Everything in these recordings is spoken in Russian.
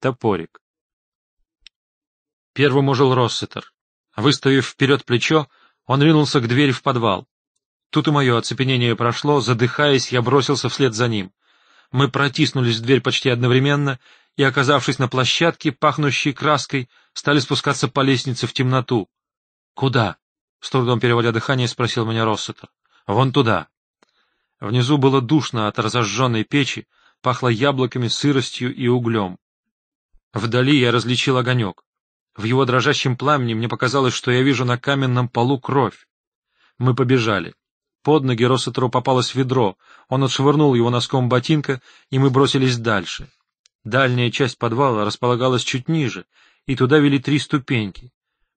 Топорик. Первым ужил Росситер. Выставив вперед плечо, он ринулся к двери в подвал. Тут и мое оцепенение прошло, задыхаясь, я бросился вслед за ним. Мы протиснулись в дверь почти одновременно и, оказавшись на площадке, пахнущей краской, стали спускаться по лестнице в темноту. — Куда? — с трудом переводя дыхание, спросил меня Россетер. — Вон туда. Внизу было душно от разожженной печи, пахло яблоками, сыростью и углем. Вдали я различил огонек. В его дрожащем пламени мне показалось, что я вижу на каменном полу кровь. Мы побежали. Под ноги Росетеру попалось ведро, он отшвырнул его носком ботинка, и мы бросились дальше. Дальняя часть подвала располагалась чуть ниже, и туда вели три ступеньки.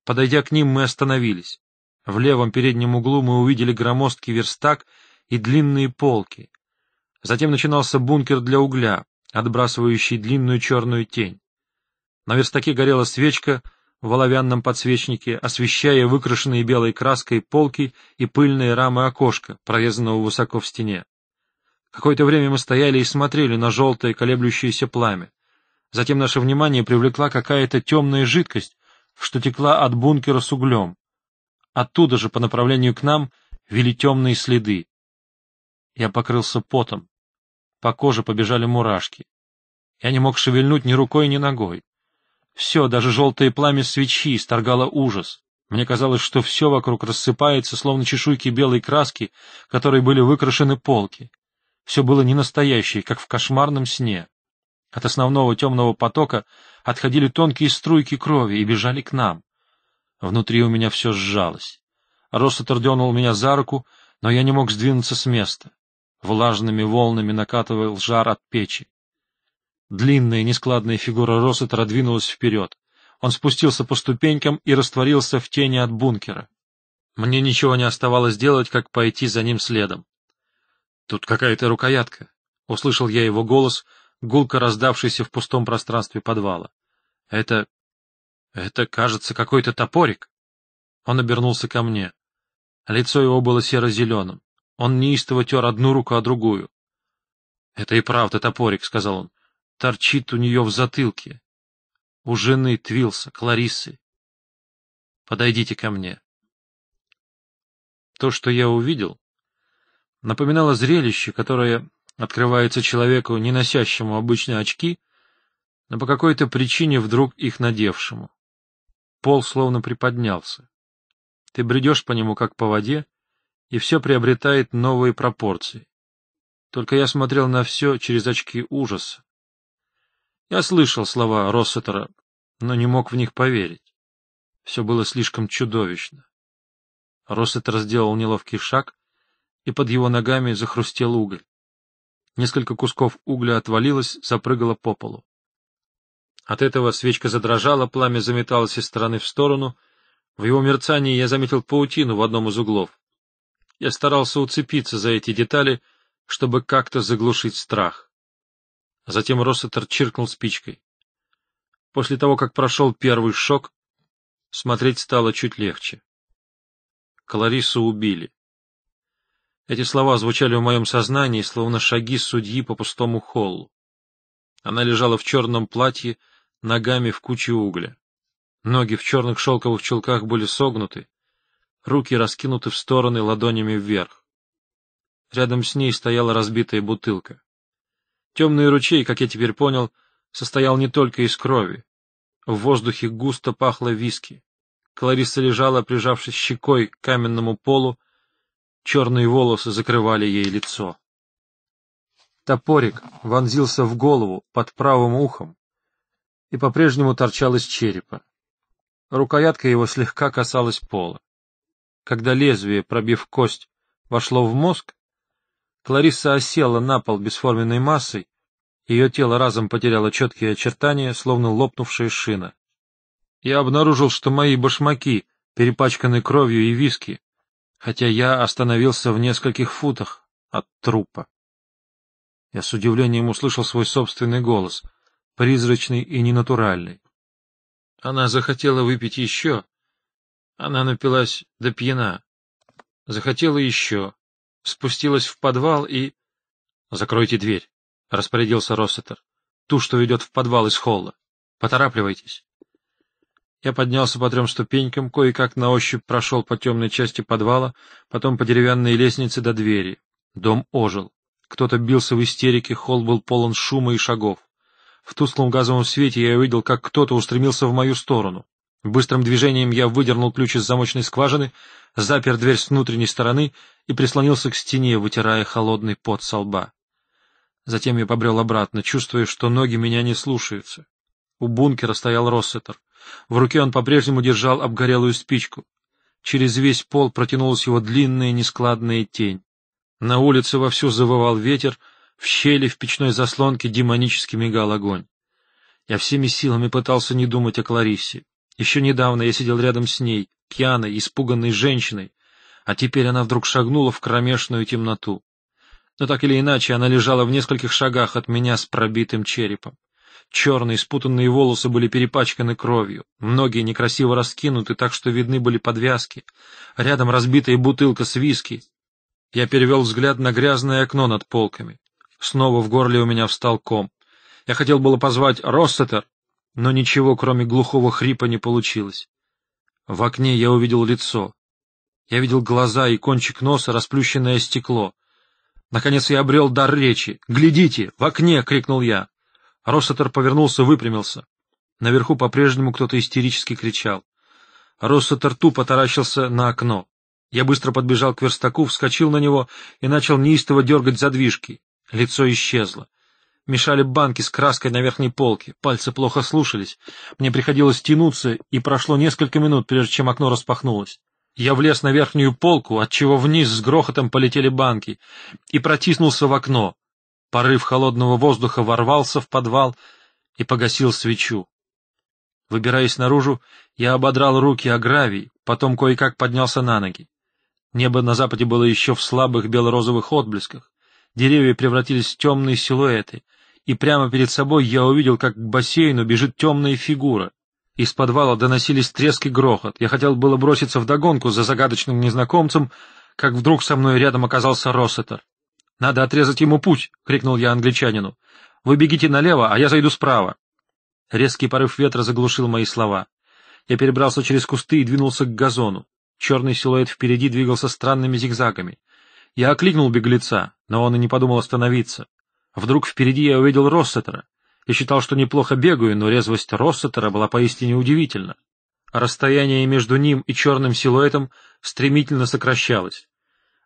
Подойдя к ним, мы остановились. В левом переднем углу мы увидели громоздкий верстак и длинные полки. Затем начинался бункер для угля, отбрасывающий длинную черную тень. На верстаке горела свечка в оловянном подсвечнике, освещая выкрашенные белой краской полки и пыльные рамы окошка, прорезанного высоко в стене. Какое-то время мы стояли и смотрели на желтое колеблющееся пламя. Затем наше внимание привлекла какая-то темная жидкость, что текла от бункера с углем. Оттуда же по направлению к нам вели темные следы. Я покрылся потом. По коже побежали мурашки. Я не мог шевельнуть ни рукой, ни ногой. Все, даже желтое пламя свечи, исторгало ужас. Мне казалось, что все вокруг рассыпается, словно чешуйки белой краски, которой были выкрашены полки. Все было ненастоящее, как в кошмарном сне. От основного темного потока отходили тонкие струйки крови и бежали к нам. Внутри у меня все сжалось. Россетер дернул меня за руку, но я не мог сдвинуться с места. Влажными волнами накатывал жар от печи. Длинная нескладная фигура Россетера двинулась вперед. Он спустился по ступенькам и растворился в тени от бункера. Мне ничего не оставалось делать, как пойти за ним следом. «Тут какая-то рукоятка», — услышал я его голос, гулко раздавшийся в пустом пространстве подвала. «Это... это, кажется, какой-то топорик». Он обернулся ко мне. Лицо его было серо-зеленым. Он неистово тер одну руку о другую. — Это и правда топорик, — сказал он торчит у нее в затылке. У жены Твилса, Кларисы. Подойдите ко мне. То, что я увидел, напоминало зрелище, которое открывается человеку, не носящему обычные очки, но по какой-то причине вдруг их надевшему. Пол словно приподнялся. Ты бредешь по нему, как по воде, и все приобретает новые пропорции. Только я смотрел на все через очки ужаса. Я слышал слова Россетера, но не мог в них поверить. Все было слишком чудовищно. Россетер сделал неловкий шаг, и под его ногами захрустел уголь. Несколько кусков угля отвалилось, запрыгало по полу. От этого свечка задрожала, пламя заметалось из стороны в сторону. В его мерцании я заметил паутину в одном из углов. Я старался уцепиться за эти детали, чтобы как-то заглушить страх. А затем Россетер чиркнул спичкой. После того, как прошел первый шок, смотреть стало чуть легче. Колорису убили. Эти слова звучали в моем сознании, словно шаги судьи по пустому холлу. Она лежала в черном платье, ногами в куче угля. Ноги в черных шелковых чулках были согнуты, руки раскинуты в стороны ладонями вверх. Рядом с ней стояла разбитая бутылка. Темный ручей, как я теперь понял, состоял не только из крови. В воздухе густо пахло виски. Клариса лежала, прижавшись щекой к каменному полу. Черные волосы закрывали ей лицо. Топорик вонзился в голову под правым ухом и по-прежнему торчал из черепа. Рукоятка его слегка касалась пола. Когда лезвие, пробив кость, вошло в мозг, Лариса осела на пол бесформенной массой, ее тело разом потеряло четкие очертания, словно лопнувшая шина. Я обнаружил, что мои башмаки перепачканы кровью и виски, хотя я остановился в нескольких футах от трупа. Я с удивлением услышал свой собственный голос, призрачный и ненатуральный. Она захотела выпить еще. Она напилась до пьяна. Захотела еще спустилась в подвал и... — Закройте дверь, — распорядился Россетер. — Ту, что ведет в подвал из холла. Поторапливайтесь. Я поднялся по трем ступенькам, кое-как на ощупь прошел по темной части подвала, потом по деревянной лестнице до двери. Дом ожил. Кто-то бился в истерике, холл был полон шума и шагов. В тусклом газовом свете я увидел, как кто-то устремился в мою сторону. Быстрым движением я выдернул ключ из замочной скважины, запер дверь с внутренней стороны и прислонился к стене, вытирая холодный пот со лба. Затем я побрел обратно, чувствуя, что ноги меня не слушаются. У бункера стоял Россетер. В руке он по-прежнему держал обгорелую спичку. Через весь пол протянулась его длинная нескладная тень. На улице вовсю завывал ветер, в щели в печной заслонке демонически мигал огонь. Я всеми силами пытался не думать о Клариссе. Еще недавно я сидел рядом с ней, пьяной, испуганной женщиной, а теперь она вдруг шагнула в кромешную темноту. Но так или иначе, она лежала в нескольких шагах от меня с пробитым черепом. Черные спутанные волосы были перепачканы кровью, многие некрасиво раскинуты, так что видны были подвязки. Рядом разбитая бутылка с виски. Я перевел взгляд на грязное окно над полками. Снова в горле у меня встал ком. Я хотел было позвать Россетер, но ничего, кроме глухого хрипа, не получилось. В окне я увидел лицо. Я видел глаза и кончик носа, расплющенное стекло. Наконец я обрел дар речи. «Глядите! В окне!» — крикнул я. Россетер повернулся, выпрямился. Наверху по-прежнему кто-то истерически кричал. Россетер тупо таращился на окно. Я быстро подбежал к верстаку, вскочил на него и начал неистово дергать задвижки. Лицо исчезло. Мешали банки с краской на верхней полке, пальцы плохо слушались. Мне приходилось тянуться, и прошло несколько минут, прежде чем окно распахнулось. Я влез на верхнюю полку, отчего вниз с грохотом полетели банки, и протиснулся в окно. Порыв холодного воздуха ворвался в подвал и погасил свечу. Выбираясь наружу, я ободрал руки о гравий, потом кое-как поднялся на ноги. Небо на западе было еще в слабых белорозовых отблесках. Деревья превратились в темные силуэты и прямо перед собой я увидел, как к бассейну бежит темная фигура. Из подвала доносились треск и грохот. Я хотел было броситься вдогонку за загадочным незнакомцем, как вдруг со мной рядом оказался Россетер. «Надо отрезать ему путь!» — крикнул я англичанину. «Вы бегите налево, а я зайду справа!» Резкий порыв ветра заглушил мои слова. Я перебрался через кусты и двинулся к газону. Черный силуэт впереди двигался странными зигзагами. Я окликнул беглеца, но он и не подумал остановиться. Вдруг впереди я увидел Россетера и считал, что неплохо бегаю, но резвость Россетера была поистине удивительна. Расстояние между ним и черным силуэтом стремительно сокращалось.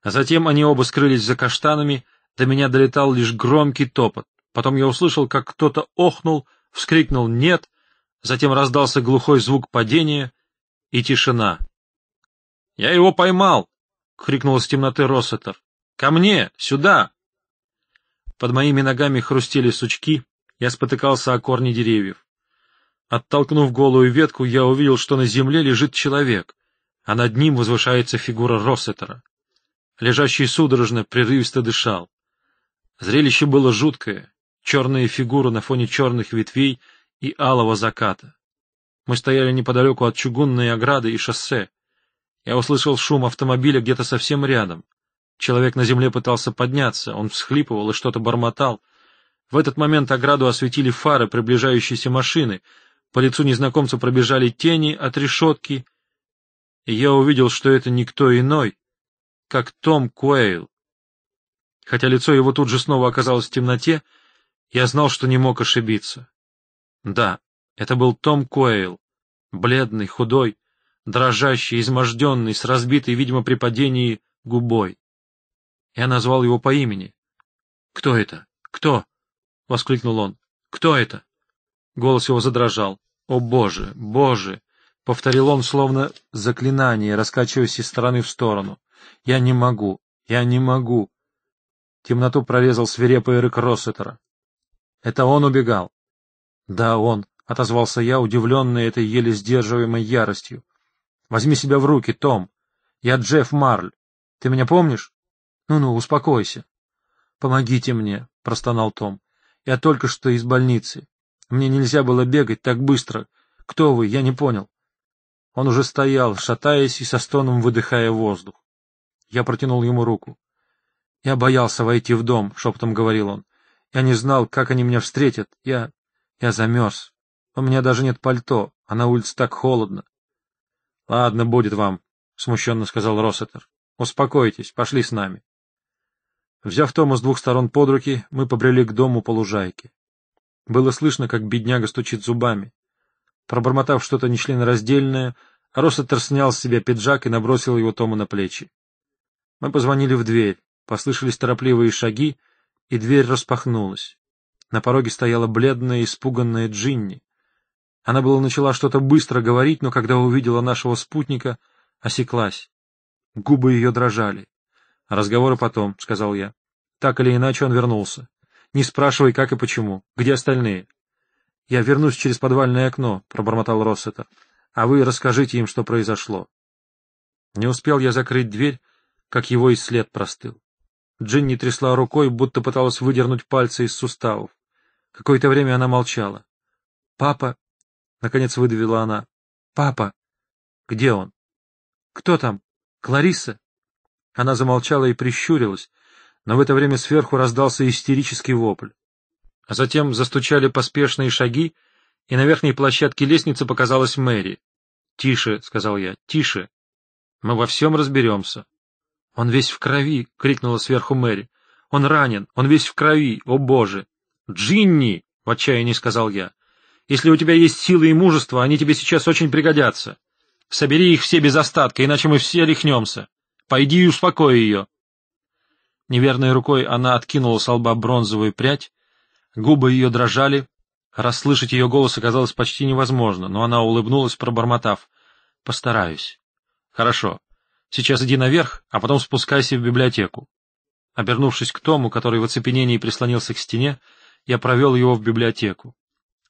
А затем они оба скрылись за каштанами, до меня долетал лишь громкий топот. Потом я услышал, как кто-то охнул, вскрикнул «нет», затем раздался глухой звук падения и тишина. — Я его поймал! — крикнул из темноты Россетер. — Ко мне! Сюда! Под моими ногами хрустели сучки, я спотыкался о корни деревьев. Оттолкнув голую ветку, я увидел, что на земле лежит человек, а над ним возвышается фигура Россетера. Лежащий судорожно, прерывисто дышал. Зрелище было жуткое, черные фигуры на фоне черных ветвей и алого заката. Мы стояли неподалеку от чугунной ограды и шоссе. Я услышал шум автомобиля где-то совсем рядом. Человек на земле пытался подняться, он всхлипывал и что-то бормотал. В этот момент ограду осветили фары приближающейся машины, по лицу незнакомца пробежали тени от решетки, и я увидел, что это никто иной, как Том Куэйл. Хотя лицо его тут же снова оказалось в темноте, я знал, что не мог ошибиться. Да, это был Том Куэйл, бледный, худой, дрожащий, изможденный, с разбитой, видимо, при падении губой. Я назвал его по имени. «Кто это? Кто?» — воскликнул он. «Кто это?» Голос его задрожал. «О, Боже! Боже!» — повторил он, словно заклинание, раскачиваясь из стороны в сторону. «Я не могу! Я не могу!» Темноту прорезал свирепый рык Россетера. «Это он убегал!» «Да, он!» — отозвался я, удивленный этой еле сдерживаемой яростью. «Возьми себя в руки, Том! Я Джефф Марль! Ты меня помнишь?» «Ну-ну, успокойся». «Помогите мне», — простонал Том. «Я только что из больницы. Мне нельзя было бегать так быстро. Кто вы? Я не понял». Он уже стоял, шатаясь и со стоном выдыхая воздух. Я протянул ему руку. «Я боялся войти в дом», — шепотом говорил он. «Я не знал, как они меня встретят. Я... я замерз. У меня даже нет пальто, а на улице так холодно». «Ладно, будет вам», — смущенно сказал Россетер. «Успокойтесь, пошли с нами». Взяв Тома с двух сторон под руки, мы побрели к дому по лужайке. Было слышно, как бедняга стучит зубами. Пробормотав что-то нечленораздельное, Россетер снял с себя пиджак и набросил его Тома на плечи. Мы позвонили в дверь, послышались торопливые шаги, и дверь распахнулась. На пороге стояла бледная, испуганная Джинни. Она была начала что-то быстро говорить, но когда увидела нашего спутника, осеклась. Губы ее дрожали. «Разговоры потом», — сказал я. «Так или иначе он вернулся. Не спрашивай, как и почему. Где остальные?» «Я вернусь через подвальное окно», — пробормотал Россета. «А вы расскажите им, что произошло». Не успел я закрыть дверь, как его и след простыл. Джинни трясла рукой, будто пыталась выдернуть пальцы из суставов. Какое-то время она молчала. «Папа!» — наконец выдавила она. «Папа!» «Где он?» «Кто там? Клариса?» Она замолчала и прищурилась, но в это время сверху раздался истерический вопль. А затем застучали поспешные шаги, и на верхней площадке лестницы показалась Мэри. «Тише», — сказал я, — «тише. Мы во всем разберемся». «Он весь в крови!» — крикнула сверху Мэри. «Он ранен! Он весь в крови! О, Боже!» «Джинни!» — в отчаянии сказал я. «Если у тебя есть силы и мужество, они тебе сейчас очень пригодятся. Собери их все без остатка, иначе мы все рехнемся». Пойди и успокой ее. Неверной рукой она откинула с лба бронзовую прядь, губы ее дрожали, расслышать ее голос оказалось почти невозможно, но она улыбнулась, пробормотав. — Постараюсь. — Хорошо. Сейчас иди наверх, а потом спускайся в библиотеку. Обернувшись к Тому, который в оцепенении прислонился к стене, я провел его в библиотеку.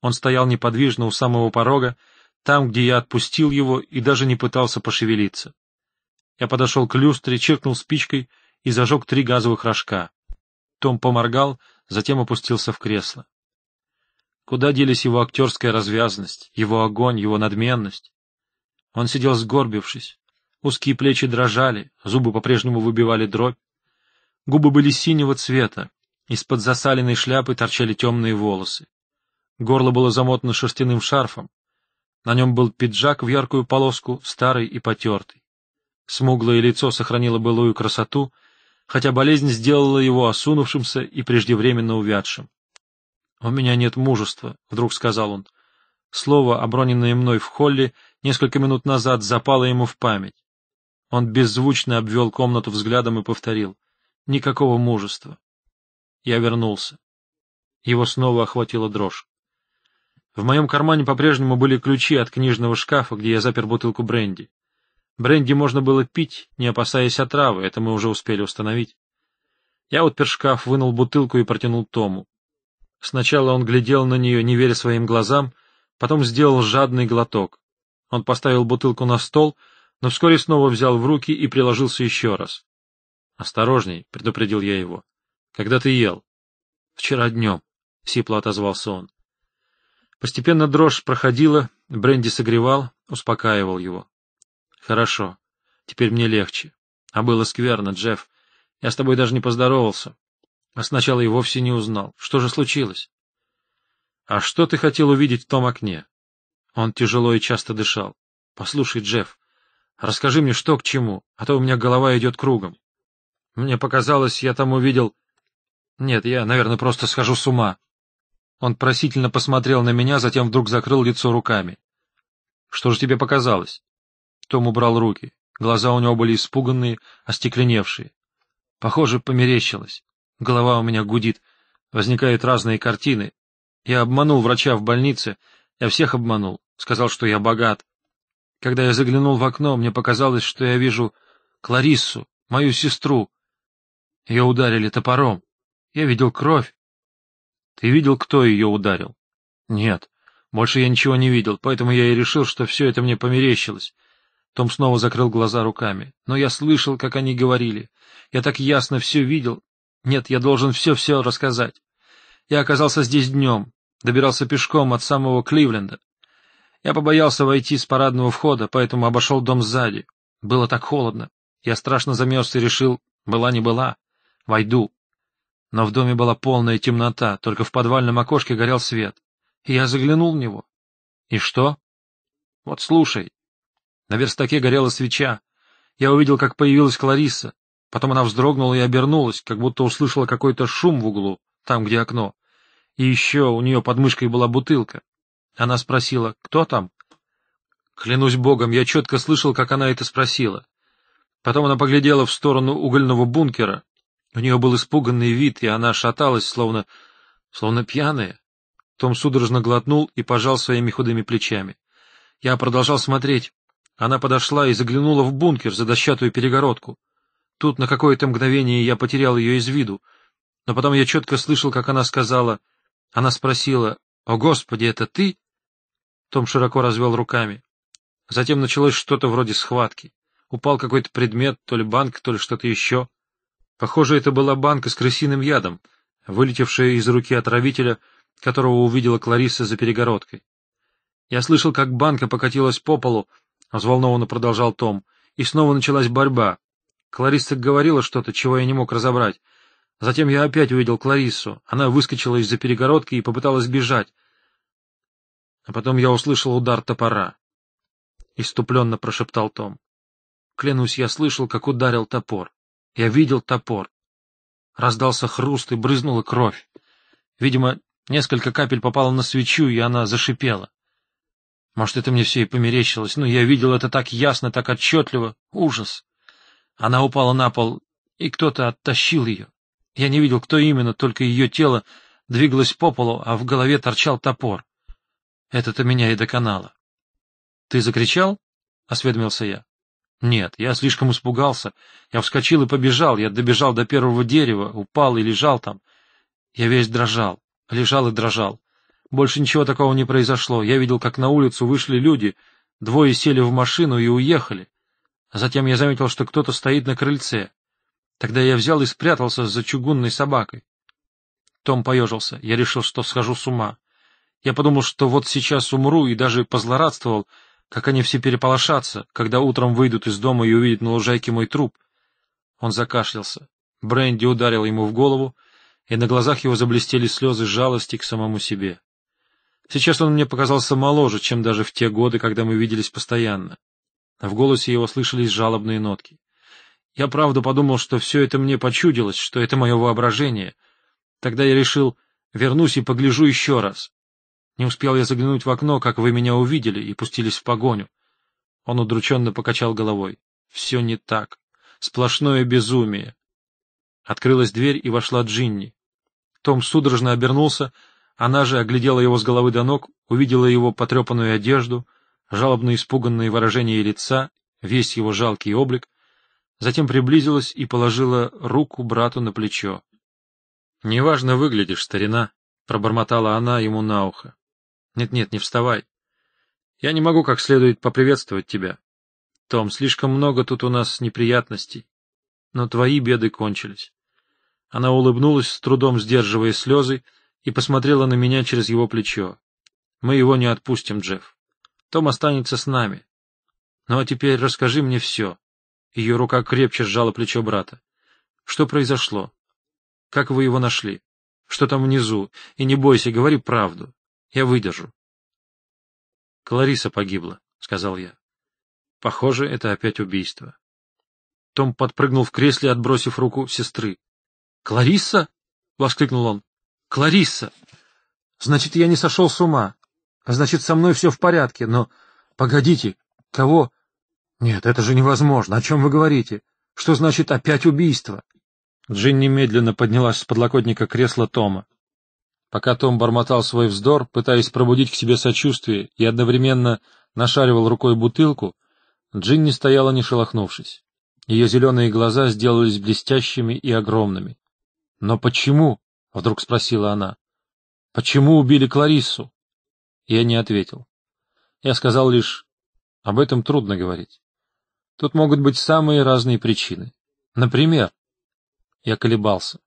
Он стоял неподвижно у самого порога, там, где я отпустил его, и даже не пытался пошевелиться. Я подошел к люстре, чиркнул спичкой и зажег три газовых рожка. Том поморгал, затем опустился в кресло. Куда делись его актерская развязность, его огонь, его надменность? Он сидел сгорбившись. Узкие плечи дрожали, зубы по-прежнему выбивали дробь. Губы были синего цвета, из-под засаленной шляпы торчали темные волосы. Горло было замотано шерстяным шарфом. На нем был пиджак в яркую полоску, старый и потертый. Смуглое лицо сохранило былую красоту, хотя болезнь сделала его осунувшимся и преждевременно увядшим. — У меня нет мужества, — вдруг сказал он. Слово, оброненное мной в холле, несколько минут назад запало ему в память. Он беззвучно обвел комнату взглядом и повторил. — Никакого мужества. Я вернулся. Его снова охватила дрожь. В моем кармане по-прежнему были ключи от книжного шкафа, где я запер бутылку бренди. Бренди можно было пить, не опасаясь отравы, это мы уже успели установить. Я отпер шкаф, вынул бутылку и протянул Тому. Сначала он глядел на нее, не веря своим глазам, потом сделал жадный глоток. Он поставил бутылку на стол, но вскоре снова взял в руки и приложился еще раз. — Осторожней, — предупредил я его. — Когда ты ел? — Вчера днем, — сипло отозвался он. Постепенно дрожь проходила, бренди согревал, успокаивал его. Хорошо. Теперь мне легче. А было скверно, Джефф. Я с тобой даже не поздоровался. А сначала и вовсе не узнал. Что же случилось? А что ты хотел увидеть в том окне? Он тяжело и часто дышал. Послушай, Джефф, расскажи мне, что к чему, а то у меня голова идет кругом. Мне показалось, я там увидел... Нет, я, наверное, просто схожу с ума. Он просительно посмотрел на меня, затем вдруг закрыл лицо руками. — Что же тебе показалось? Том убрал руки. Глаза у него были испуганные, остекленевшие. Похоже, померещилось. Голова у меня гудит. Возникают разные картины. Я обманул врача в больнице. Я всех обманул. Сказал, что я богат. Когда я заглянул в окно, мне показалось, что я вижу Клариссу, мою сестру. Ее ударили топором. Я видел кровь. Ты видел, кто ее ударил? Нет. Больше я ничего не видел, поэтому я и решил, что все это мне померещилось. Том снова закрыл глаза руками. Но я слышал, как они говорили. Я так ясно все видел. Нет, я должен все-все рассказать. Я оказался здесь днем, добирался пешком от самого Кливленда. Я побоялся войти с парадного входа, поэтому обошел дом сзади. Было так холодно. Я страшно замерз и решил, была не была, войду. Но в доме была полная темнота, только в подвальном окошке горел свет. И я заглянул в него. И что? Вот слушай. На верстаке горела свеча. Я увидел, как появилась Клариса. Потом она вздрогнула и обернулась, как будто услышала какой-то шум в углу, там, где окно. И еще у нее под мышкой была бутылка. Она спросила, кто там? Клянусь богом, я четко слышал, как она это спросила. Потом она поглядела в сторону угольного бункера. У нее был испуганный вид, и она шаталась, словно... словно пьяная. Том судорожно глотнул и пожал своими худыми плечами. Я продолжал смотреть. Она подошла и заглянула в бункер за дощатую перегородку. Тут на какое-то мгновение я потерял ее из виду, но потом я четко слышал, как она сказала. Она спросила, «О, Господи, это ты?» Том широко развел руками. Затем началось что-то вроде схватки. Упал какой-то предмет, то ли банк, то ли что-то еще. Похоже, это была банка с крысиным ядом, вылетевшая из руки отравителя, которого увидела Клариса за перегородкой. Я слышал, как банка покатилась по полу, — взволнованно продолжал Том. И снова началась борьба. Кларисса говорила что-то, чего я не мог разобрать. Затем я опять увидел Клариссу. Она выскочила из-за перегородки и попыталась бежать. А потом я услышал удар топора. Иступленно прошептал Том. Клянусь, я слышал, как ударил топор. Я видел топор. Раздался хруст и брызнула кровь. Видимо, несколько капель попало на свечу, и она зашипела. Может, это мне все и померещилось, но я видел это так ясно, так отчетливо. Ужас! Она упала на пол, и кто-то оттащил ее. Я не видел, кто именно, только ее тело двигалось по полу, а в голове торчал топор. Это-то меня и доконало. — Ты закричал? — осведомился я. — Нет, я слишком испугался. Я вскочил и побежал. Я добежал до первого дерева, упал и лежал там. Я весь дрожал, лежал и дрожал. Больше ничего такого не произошло. Я видел, как на улицу вышли люди, двое сели в машину и уехали. А затем я заметил, что кто-то стоит на крыльце. Тогда я взял и спрятался за чугунной собакой. Том поежился. Я решил, что схожу с ума. Я подумал, что вот сейчас умру, и даже позлорадствовал, как они все переполошатся, когда утром выйдут из дома и увидят на лужайке мой труп. Он закашлялся. Бренди ударил ему в голову, и на глазах его заблестели слезы жалости к самому себе. Сейчас он мне показался моложе, чем даже в те годы, когда мы виделись постоянно. В голосе его слышались жалобные нотки. Я правда подумал, что все это мне почудилось, что это мое воображение. Тогда я решил, вернусь и погляжу еще раз. Не успел я заглянуть в окно, как вы меня увидели и пустились в погоню. Он удрученно покачал головой. Все не так. Сплошное безумие. Открылась дверь, и вошла Джинни. Том судорожно обернулся, она же оглядела его с головы до ног, увидела его потрепанную одежду, жалобно испуганные выражения лица, весь его жалкий облик, затем приблизилась и положила руку брату на плечо. — Неважно выглядишь, старина, — пробормотала она ему на ухо. «Нет, — Нет-нет, не вставай. Я не могу как следует поприветствовать тебя. Том, слишком много тут у нас неприятностей. Но твои беды кончились. Она улыбнулась, с трудом сдерживая слезы, — и посмотрела на меня через его плечо. «Мы его не отпустим, Джефф. Том останется с нами. Ну а теперь расскажи мне все». Ее рука крепче сжала плечо брата. «Что произошло? Как вы его нашли? Что там внизу? И не бойся, говори правду. Я выдержу». «Клариса погибла», — сказал я. «Похоже, это опять убийство». Том подпрыгнул в кресле, отбросив руку сестры. «Клариса?» — воскликнул он. Клариса! Значит, я не сошел с ума. А значит, со мной все в порядке, но... Погодите, кого... Нет, это же невозможно. О чем вы говорите? Что значит опять убийство? Джин немедленно поднялась с подлокотника кресла Тома. Пока Том бормотал свой вздор, пытаясь пробудить к себе сочувствие и одновременно нашаривал рукой бутылку, Джинни стояла не шелохнувшись. Ее зеленые глаза сделались блестящими и огромными. Но почему? — вдруг спросила она. — Почему убили Клариссу? Я не ответил. Я сказал лишь, об этом трудно говорить. Тут могут быть самые разные причины. Например, я колебался.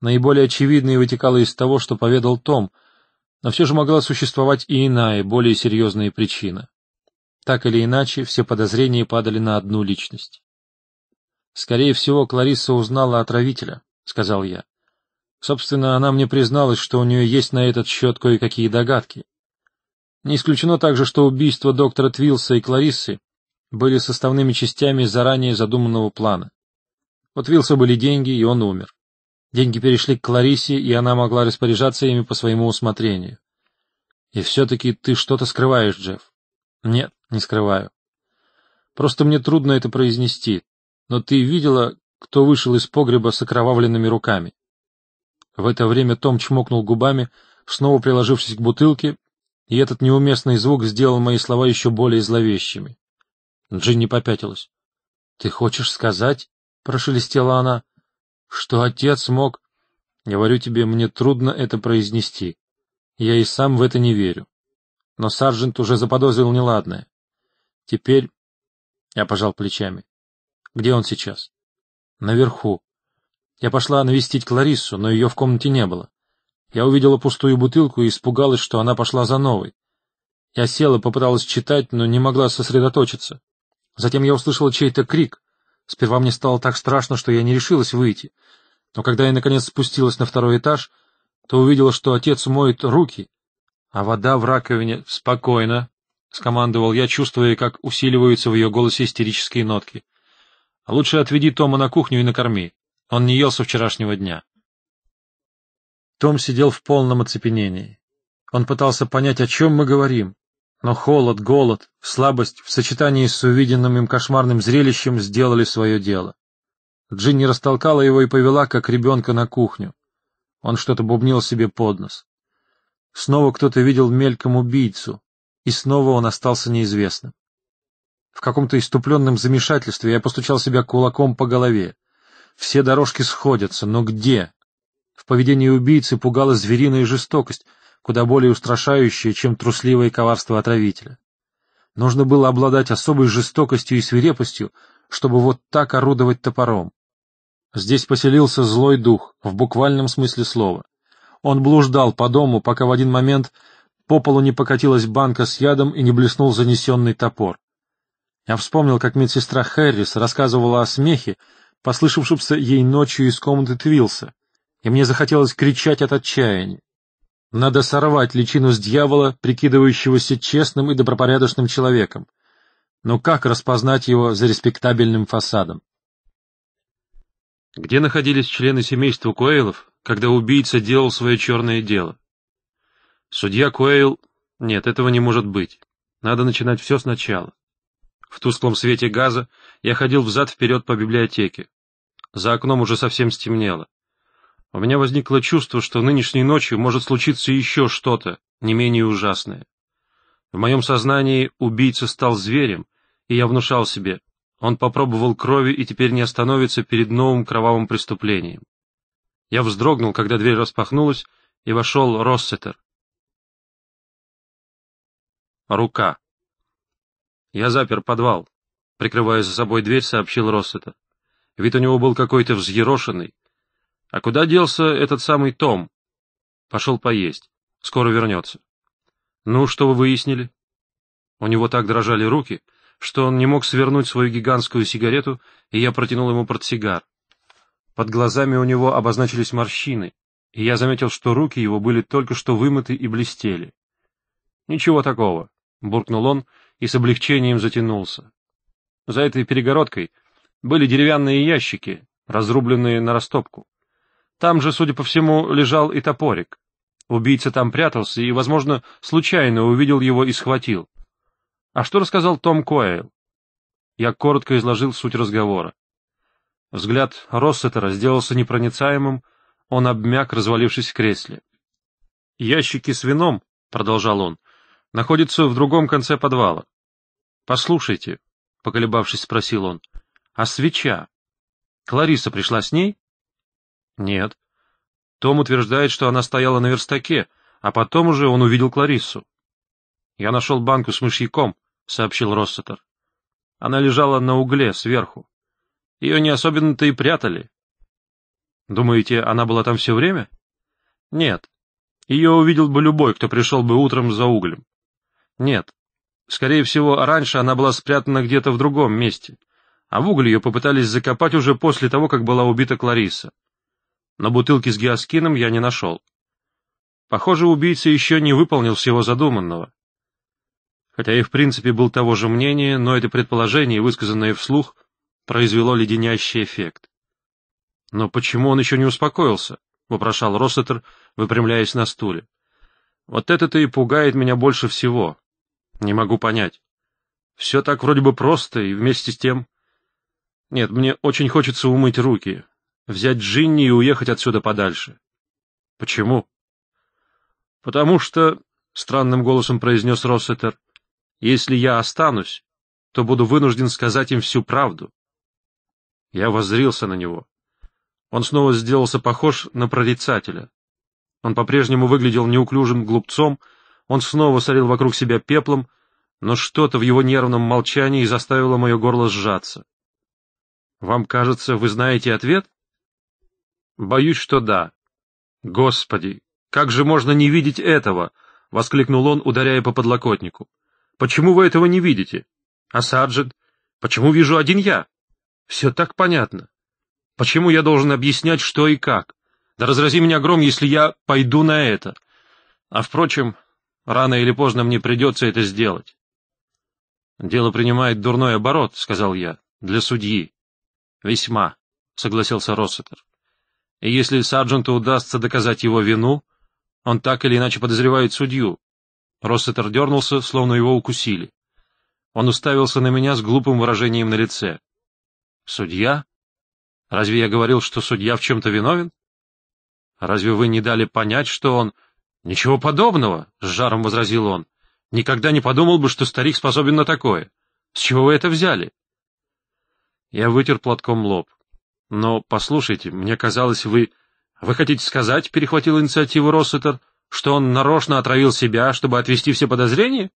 Наиболее очевидной вытекала из того, что поведал Том, но все же могла существовать и иная, более серьезная причина. Так или иначе, все подозрения падали на одну личность. «Скорее всего, Клариса узнала отравителя», — сказал я. Собственно, она мне призналась, что у нее есть на этот счет кое-какие догадки. Не исключено также, что убийства доктора Твилса и Клариссы были составными частями заранее задуманного плана. У Твилса были деньги, и он умер. Деньги перешли к Кларисе, и она могла распоряжаться ими по своему усмотрению. И все-таки ты что-то скрываешь, Джефф. Нет, не скрываю. Просто мне трудно это произнести, но ты видела, кто вышел из погреба с окровавленными руками. В это время Том чмокнул губами, снова приложившись к бутылке, и этот неуместный звук сделал мои слова еще более зловещими. Джинни попятилась. — Ты хочешь сказать, — прошелестела она, — что отец мог... Говорю тебе, мне трудно это произнести. Я и сам в это не верю. Но сержант уже заподозрил неладное. Теперь... Я пожал плечами. Где он сейчас? Наверху. Я пошла навестить Клариссу, но ее в комнате не было. Я увидела пустую бутылку и испугалась, что она пошла за новой. Я села, попыталась читать, но не могла сосредоточиться. Затем я услышала чей-то крик. Сперва мне стало так страшно, что я не решилась выйти. Но когда я, наконец, спустилась на второй этаж, то увидела, что отец моет руки, а вода в раковине... — Спокойно, — скомандовал я, чувствуя, как усиливаются в ее голосе истерические нотки. — Лучше отведи Тома на кухню и накорми. Он не ел со вчерашнего дня. Том сидел в полном оцепенении. Он пытался понять, о чем мы говорим, но холод, голод, слабость в сочетании с увиденным им кошмарным зрелищем сделали свое дело. Джинни растолкала его и повела, как ребенка, на кухню. Он что-то бубнил себе под нос. Снова кто-то видел мельком убийцу, и снова он остался неизвестным. В каком-то иступленном замешательстве я постучал себя кулаком по голове. Все дорожки сходятся, но где? В поведении убийцы пугала звериная жестокость, куда более устрашающая, чем трусливое коварство отравителя. Нужно было обладать особой жестокостью и свирепостью, чтобы вот так орудовать топором. Здесь поселился злой дух, в буквальном смысле слова. Он блуждал по дому, пока в один момент по полу не покатилась банка с ядом и не блеснул занесенный топор. Я вспомнил, как медсестра Хэррис рассказывала о смехе, послышавшимся ей ночью из комнаты Твилса, и мне захотелось кричать от отчаяния. Надо сорвать личину с дьявола, прикидывающегося честным и добропорядочным человеком. Но как распознать его за респектабельным фасадом? Где находились члены семейства Куэйлов, когда убийца делал свое черное дело? Судья Куэйл... Нет, этого не может быть. Надо начинать все сначала. В тусклом свете газа я ходил взад-вперед по библиотеке, за окном уже совсем стемнело. У меня возникло чувство, что нынешней ночью может случиться еще что-то, не менее ужасное. В моем сознании убийца стал зверем, и я внушал себе, он попробовал крови и теперь не остановится перед новым кровавым преступлением. Я вздрогнул, когда дверь распахнулась, и вошел Россетер. Рука. Я запер подвал. Прикрывая за собой дверь, сообщил Россетер. Вид у него был какой-то взъерошенный. А куда делся этот самый Том? Пошел поесть. Скоро вернется. Ну, что вы выяснили? У него так дрожали руки, что он не мог свернуть свою гигантскую сигарету, и я протянул ему портсигар. Под глазами у него обозначились морщины, и я заметил, что руки его были только что вымыты и блестели. — Ничего такого, — буркнул он и с облегчением затянулся. — За этой перегородкой были деревянные ящики, разрубленные на растопку. Там же, судя по всему, лежал и топорик. Убийца там прятался и, возможно, случайно увидел его и схватил. А что рассказал Том Коэйл? Я коротко изложил суть разговора. Взгляд Россетера сделался непроницаемым, он обмяк, развалившись в кресле. — Ящики с вином, — продолжал он, — находятся в другом конце подвала. — Послушайте, — поколебавшись, спросил он, — а свеча? Клариса пришла с ней? Нет. Том утверждает, что она стояла на верстаке, а потом уже он увидел Клариссу. Я нашел банку с мышьяком, сообщил Россетер. Она лежала на угле, сверху. Ее не особенно-то и прятали. Думаете, она была там все время? Нет. Ее увидел бы любой, кто пришел бы утром за углем. Нет. Скорее всего, раньше она была спрятана где-то в другом месте — а в уголь ее попытались закопать уже после того, как была убита Клариса. Но бутылки с гиоскином я не нашел. Похоже, убийца еще не выполнил всего задуманного. Хотя и в принципе был того же мнения, но это предположение, высказанное вслух, произвело леденящий эффект. «Но почему он еще не успокоился?» — вопрошал Россетер, выпрямляясь на стуле. «Вот это-то и пугает меня больше всего. Не могу понять. Все так вроде бы просто и вместе с тем...» Нет, мне очень хочется умыть руки, взять Джинни и уехать отсюда подальше. — Почему? — Потому что, — странным голосом произнес Россетер, — если я останусь, то буду вынужден сказать им всю правду. Я воззрился на него. Он снова сделался похож на прорицателя. Он по-прежнему выглядел неуклюжим глупцом, он снова сорил вокруг себя пеплом, но что-то в его нервном молчании заставило мое горло сжаться. Вам кажется, вы знаете ответ? Боюсь, что да. Господи, как же можно не видеть этого? Воскликнул он, ударяя по подлокотнику. Почему вы этого не видите? А Почему вижу один я? Все так понятно. Почему я должен объяснять, что и как? Да разрази меня гром, если я пойду на это. А, впрочем, рано или поздно мне придется это сделать. — Дело принимает дурной оборот, — сказал я, — для судьи. «Весьма», — согласился Россетер. «И если сержанту удастся доказать его вину, он так или иначе подозревает судью». Россетер дернулся, словно его укусили. Он уставился на меня с глупым выражением на лице. «Судья? Разве я говорил, что судья в чем-то виновен? Разве вы не дали понять, что он...» «Ничего подобного!» — с жаром возразил он. «Никогда не подумал бы, что старик способен на такое. С чего вы это взяли?» Я вытер платком лоб. — Но, послушайте, мне казалось, вы... — Вы хотите сказать, — перехватил инициативу Россетер, — что он нарочно отравил себя, чтобы отвести все подозрения?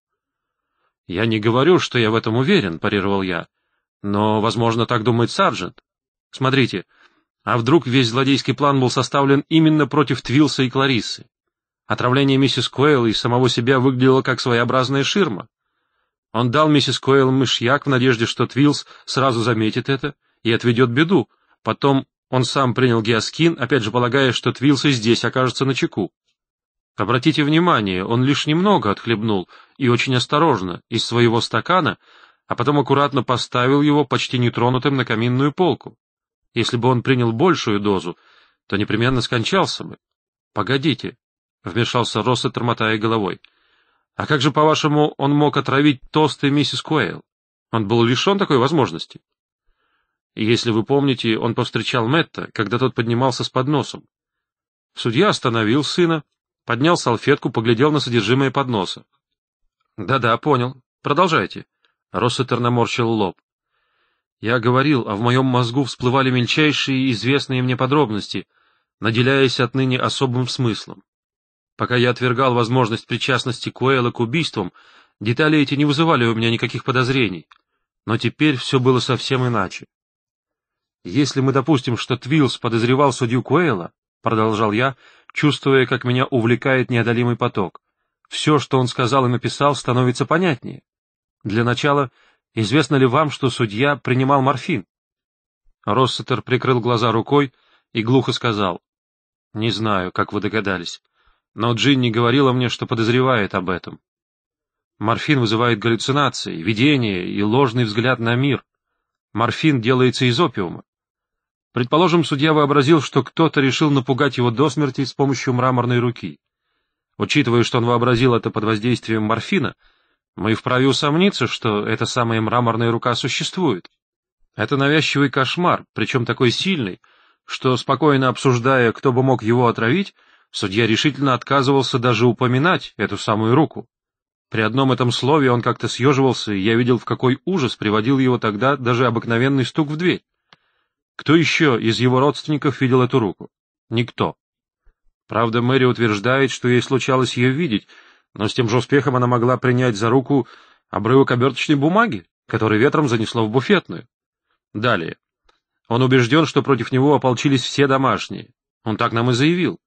— Я не говорю, что я в этом уверен, — парировал я. — Но, возможно, так думает сержант. Смотрите, а вдруг весь злодейский план был составлен именно против Твилса и Клариссы? Отравление миссис Куэлл и самого себя выглядело как своеобразная ширма. Он дал миссис Койл мышьяк в надежде, что Твилс сразу заметит это и отведет беду. Потом он сам принял гиаскин, опять же полагая, что Твилс и здесь окажется на чеку. Обратите внимание, он лишь немного отхлебнул, и очень осторожно, из своего стакана, а потом аккуратно поставил его почти нетронутым на каминную полку. Если бы он принял большую дозу, то непременно скончался бы. — Погодите, — вмешался Росса, тормотая головой. А как же, по-вашему, он мог отравить толстый миссис Куэйл? Он был лишен такой возможности. Если вы помните, он повстречал Мэтта, когда тот поднимался с подносом. Судья остановил сына, поднял салфетку, поглядел на содержимое подноса. — Да-да, понял. Продолжайте. Россетер наморщил лоб. Я говорил, а в моем мозгу всплывали мельчайшие известные мне подробности, наделяясь отныне особым смыслом. Пока я отвергал возможность причастности Куэлла к убийствам, детали эти не вызывали у меня никаких подозрений. Но теперь все было совсем иначе. «Если мы допустим, что Твилс подозревал судью Куэлла, — продолжал я, чувствуя, как меня увлекает неодолимый поток, — все, что он сказал и написал, становится понятнее. Для начала, известно ли вам, что судья принимал морфин?» Россетер прикрыл глаза рукой и глухо сказал. — Не знаю, как вы догадались но Джинни говорила мне, что подозревает об этом. Морфин вызывает галлюцинации, видения и ложный взгляд на мир. Морфин делается из опиума. Предположим, судья вообразил, что кто-то решил напугать его до смерти с помощью мраморной руки. Учитывая, что он вообразил это под воздействием морфина, мы вправе усомниться, что эта самая мраморная рука существует. Это навязчивый кошмар, причем такой сильный, что, спокойно обсуждая, кто бы мог его отравить, Судья решительно отказывался даже упоминать эту самую руку. При одном этом слове он как-то съеживался, и я видел, в какой ужас приводил его тогда даже обыкновенный стук в дверь. Кто еще из его родственников видел эту руку? Никто. Правда, Мэри утверждает, что ей случалось ее видеть, но с тем же успехом она могла принять за руку обрывок оберточной бумаги, который ветром занесло в буфетную. Далее. Он убежден, что против него ополчились все домашние. Он так нам и заявил.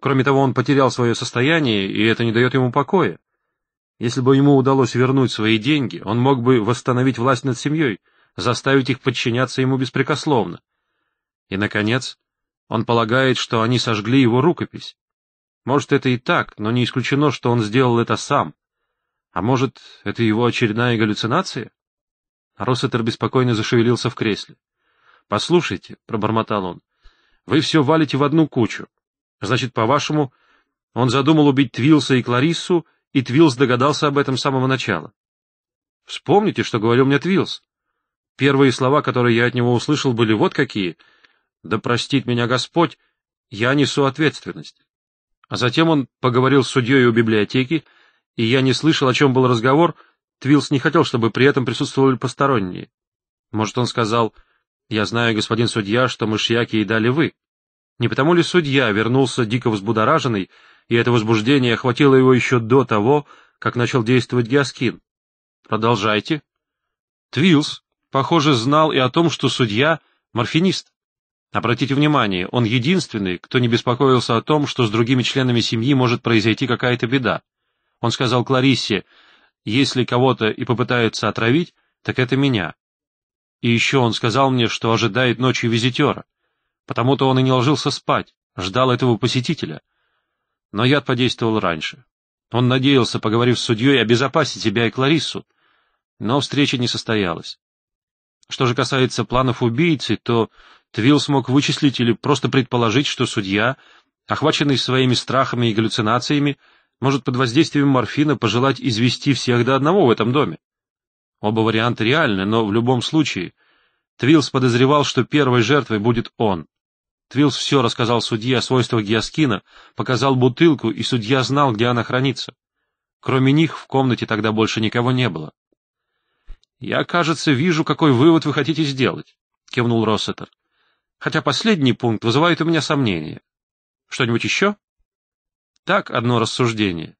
Кроме того, он потерял свое состояние, и это не дает ему покоя. Если бы ему удалось вернуть свои деньги, он мог бы восстановить власть над семьей, заставить их подчиняться ему беспрекословно. И, наконец, он полагает, что они сожгли его рукопись. Может, это и так, но не исключено, что он сделал это сам. А может, это его очередная галлюцинация? Россетер беспокойно зашевелился в кресле. — Послушайте, — пробормотал он, — вы все валите в одну кучу. Значит, по-вашему, он задумал убить Твилса и Клариссу, и Твилс догадался об этом с самого начала. Вспомните, что говорил мне Твилс. Первые слова, которые я от него услышал, были вот какие. «Да простит меня Господь, я несу ответственность». А затем он поговорил с судьей у библиотеки, и я не слышал, о чем был разговор, Твилс не хотел, чтобы при этом присутствовали посторонние. Может, он сказал, «Я знаю, господин судья, что мышьяки и дали вы». Не потому ли судья вернулся дико взбудораженный, и это возбуждение охватило его еще до того, как начал действовать Геоскин? Продолжайте. Твилс, похоже, знал и о том, что судья — морфинист. Обратите внимание, он единственный, кто не беспокоился о том, что с другими членами семьи может произойти какая-то беда. Он сказал Клариссе, если кого-то и попытаются отравить, так это меня. И еще он сказал мне, что ожидает ночью визитера. Потому-то он и не ложился спать, ждал этого посетителя. Но яд подействовал раньше. Он надеялся, поговорив с судьей, обезопасить себя и Клариссу, но встреча не состоялась. Что же касается планов убийцы, то Твилл смог вычислить или просто предположить, что судья, охваченный своими страхами и галлюцинациями, может под воздействием морфина пожелать извести всех до одного в этом доме. Оба варианта реальны, но в любом случае Твилс подозревал, что первой жертвой будет он. Твилс все рассказал судье о свойствах гиаскина, показал бутылку, и судья знал, где она хранится. Кроме них в комнате тогда больше никого не было. — Я, кажется, вижу, какой вывод вы хотите сделать, — кивнул Россетер. — Хотя последний пункт вызывает у меня сомнения. — Что-нибудь еще? — Так, одно рассуждение.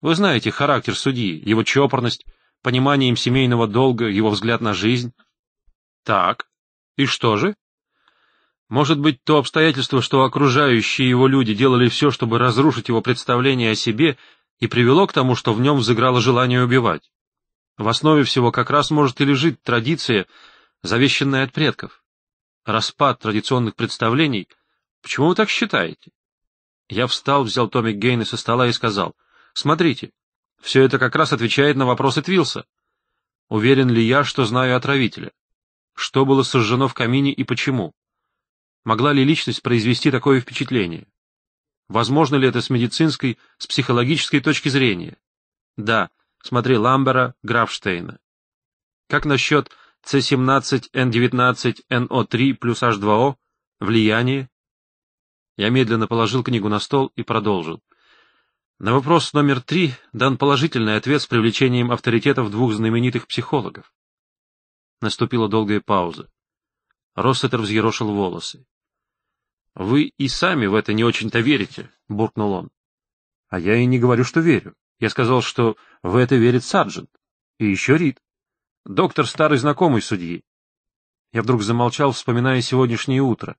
Вы знаете характер судьи, его чопорность, понимание им семейного долга, его взгляд на жизнь. — Так. И что же? — может быть, то обстоятельство, что окружающие его люди делали все, чтобы разрушить его представление о себе, и привело к тому, что в нем взыграло желание убивать. В основе всего как раз может и лежит традиция, завещенная от предков. Распад традиционных представлений. Почему вы так считаете? Я встал, взял Томик Гейна со стола и сказал, «Смотрите, все это как раз отвечает на вопросы Твилса. Уверен ли я, что знаю отравителя? Что было сожжено в камине и почему?» Могла ли личность произвести такое впечатление? Возможно ли это с медицинской, с психологической точки зрения? Да, смотри Ламбера, Графштейна. Как насчет C17N19NO3 плюс H2O? Влияние? Я медленно положил книгу на стол и продолжил. На вопрос номер три дан положительный ответ с привлечением авторитетов двух знаменитых психологов. Наступила долгая пауза. Россетер взъерошил волосы. — Вы и сами в это не очень-то верите, — буркнул он. — А я и не говорю, что верю. Я сказал, что в это верит сержант И еще Рид. Доктор — старый знакомый судьи. Я вдруг замолчал, вспоминая сегодняшнее утро.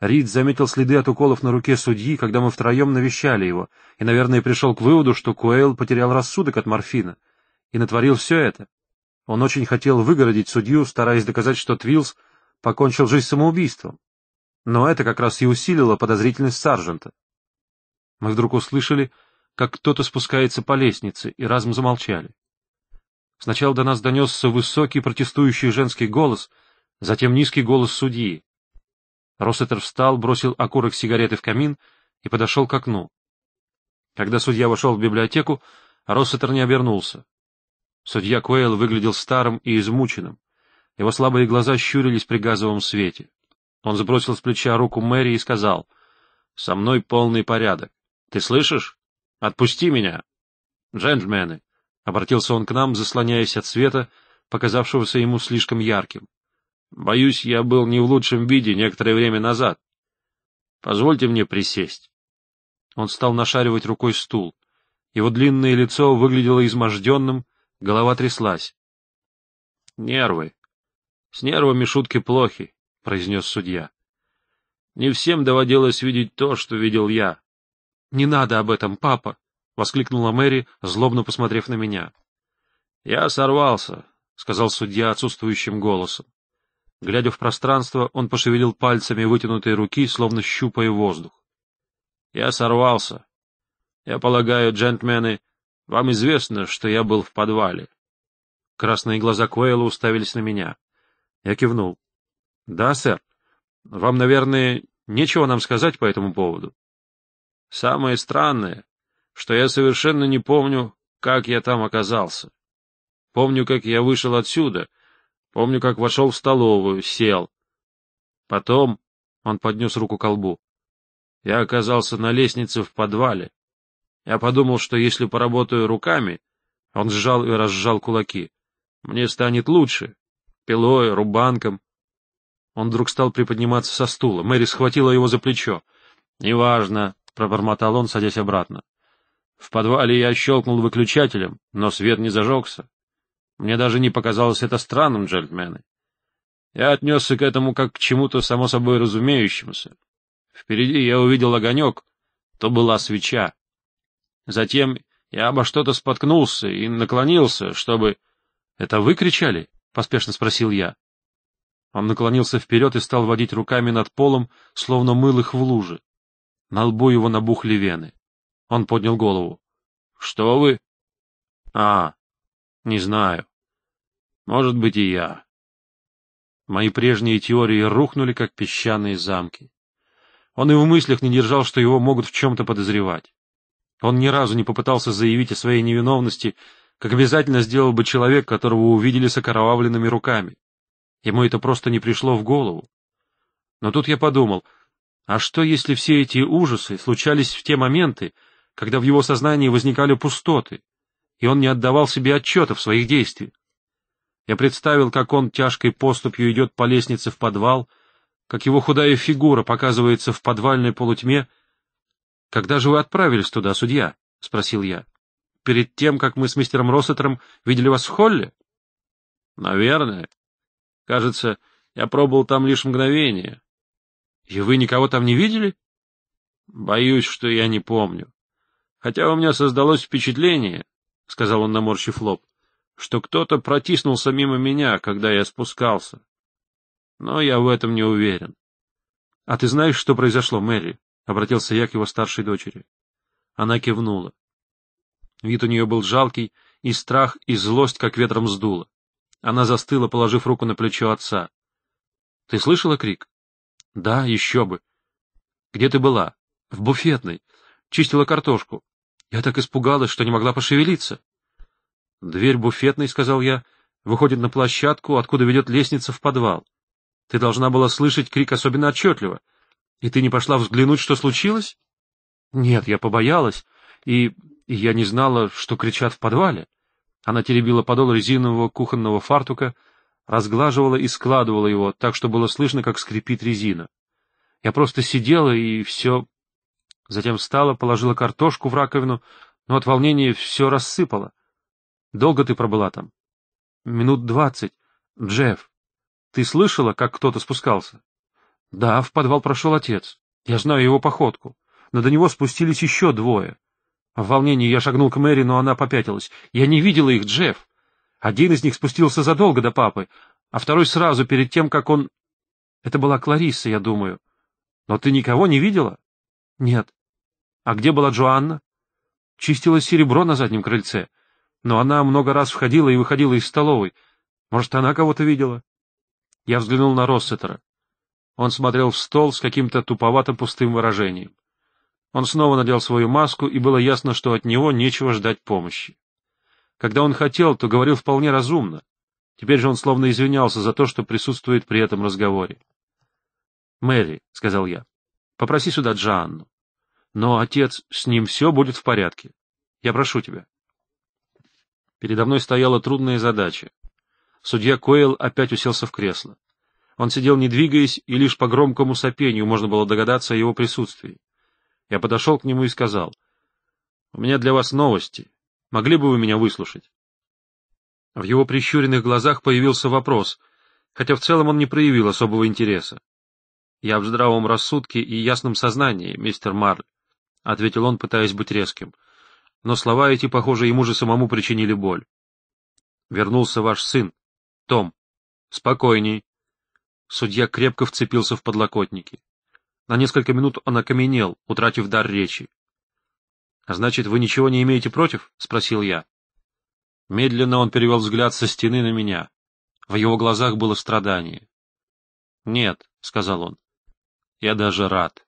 Рид заметил следы от уколов на руке судьи, когда мы втроем навещали его, и, наверное, пришел к выводу, что Куэйл потерял рассудок от морфина и натворил все это. Он очень хотел выгородить судью, стараясь доказать, что Твилс покончил жизнь самоубийством. Но это как раз и усилило подозрительность сержанта. Мы вдруг услышали, как кто-то спускается по лестнице, и разом замолчали. Сначала до нас донесся высокий протестующий женский голос, затем низкий голос судьи. Росетер встал, бросил окурок сигареты в камин и подошел к окну. Когда судья вошел в библиотеку, Россетер не обернулся. Судья Куэйл выглядел старым и измученным. Его слабые глаза щурились при газовом свете. Он сбросил с плеча руку Мэри и сказал, — Со мной полный порядок. Ты слышишь? Отпусти меня! Джентльмены! — обратился он к нам, заслоняясь от света, показавшегося ему слишком ярким. — Боюсь, я был не в лучшем виде некоторое время назад. Позвольте мне присесть. Он стал нашаривать рукой стул. Его длинное лицо выглядело изможденным, голова тряслась. — Нервы. С нервами шутки плохи. — произнес судья. — Не всем доводилось видеть то, что видел я. — Не надо об этом, папа! — воскликнула Мэри, злобно посмотрев на меня. — Я сорвался, — сказал судья отсутствующим голосом. Глядя в пространство, он пошевелил пальцами вытянутой руки, словно щупая воздух. — Я сорвался. Я полагаю, джентльмены, вам известно, что я был в подвале. Красные глаза Коэла уставились на меня. Я кивнул. — Да, сэр. Вам, наверное, нечего нам сказать по этому поводу. — Самое странное, что я совершенно не помню, как я там оказался. Помню, как я вышел отсюда, помню, как вошел в столовую, сел. Потом он поднес руку к лбу. Я оказался на лестнице в подвале. Я подумал, что если поработаю руками, он сжал и разжал кулаки, мне станет лучше, пилой, рубанком. Он вдруг стал приподниматься со стула. Мэри схватила его за плечо. «Неважно», — пробормотал он, садясь обратно. В подвале я щелкнул выключателем, но свет не зажегся. Мне даже не показалось это странным, джентльмены. Я отнесся к этому как к чему-то само собой разумеющемуся. Впереди я увидел огонек, то была свеча. Затем я обо что-то споткнулся и наклонился, чтобы... — Это вы кричали? — поспешно спросил я. Он наклонился вперед и стал водить руками над полом, словно мыл их в луже. На лбу его набухли вены. Он поднял голову. — Что вы? — А, не знаю. Может быть, и я. Мои прежние теории рухнули, как песчаные замки. Он и в мыслях не держал, что его могут в чем-то подозревать. Он ни разу не попытался заявить о своей невиновности, как обязательно сделал бы человек, которого увидели с окровавленными руками. Ему это просто не пришло в голову. Но тут я подумал, а что, если все эти ужасы случались в те моменты, когда в его сознании возникали пустоты, и он не отдавал себе отчета в своих действиях? Я представил, как он тяжкой поступью идет по лестнице в подвал, как его худая фигура показывается в подвальной полутьме. — Когда же вы отправились туда, судья? — спросил я. — Перед тем, как мы с мистером Россетером видели вас в холле? — Наверное, Кажется, я пробыл там лишь мгновение. — И вы никого там не видели? — Боюсь, что я не помню. Хотя у меня создалось впечатление, — сказал он, наморщив лоб, — что кто-то протиснулся мимо меня, когда я спускался. Но я в этом не уверен. — А ты знаешь, что произошло, Мэри? — обратился я к его старшей дочери. Она кивнула. Вид у нее был жалкий, и страх, и злость как ветром сдуло. Она застыла, положив руку на плечо отца. — Ты слышала крик? — Да, еще бы. — Где ты была? — В буфетной. Чистила картошку. Я так испугалась, что не могла пошевелиться. — Дверь буфетной, — сказал я, — выходит на площадку, откуда ведет лестница в подвал. Ты должна была слышать крик особенно отчетливо. И ты не пошла взглянуть, что случилось? — Нет, я побоялась, и... и я не знала, что кричат в подвале. — она теребила подол резинового кухонного фартука, разглаживала и складывала его, так что было слышно, как скрипит резина. Я просто сидела и все... Затем встала, положила картошку в раковину, но от волнения все рассыпала. Долго ты пробыла там? Минут двадцать. Джефф, ты слышала, как кто-то спускался? Да, в подвал прошел отец. Я знаю его походку. Но до него спустились еще двое. В волнении я шагнул к Мэри, но она попятилась. Я не видела их, Джефф. Один из них спустился задолго до папы, а второй сразу, перед тем, как он... Это была Клариса, я думаю. Но ты никого не видела? Нет. А где была Джоанна? Чистила серебро на заднем крыльце. Но она много раз входила и выходила из столовой. Может, она кого-то видела? Я взглянул на Россетера. Он смотрел в стол с каким-то туповатым пустым выражением. Он снова надел свою маску, и было ясно, что от него нечего ждать помощи. Когда он хотел, то говорил вполне разумно. Теперь же он словно извинялся за то, что присутствует при этом разговоре. — Мэри, — сказал я, — попроси сюда Джоанну. — Но, отец, с ним все будет в порядке. Я прошу тебя. Передо мной стояла трудная задача. Судья Койл опять уселся в кресло. Он сидел не двигаясь, и лишь по громкому сопению можно было догадаться о его присутствии. Я подошел к нему и сказал, «У меня для вас новости. Могли бы вы меня выслушать?» В его прищуренных глазах появился вопрос, хотя в целом он не проявил особого интереса. «Я в здравом рассудке и ясном сознании, мистер Марль», — ответил он, пытаясь быть резким. Но слова эти, похоже, ему же самому причинили боль. «Вернулся ваш сын. Том. Спокойней». Судья крепко вцепился в подлокотники. На несколько минут он окаменел, утратив дар речи. «Значит, вы ничего не имеете против?» — спросил я. Медленно он перевел взгляд со стены на меня. В его глазах было страдание. «Нет», — сказал он, — «я даже рад».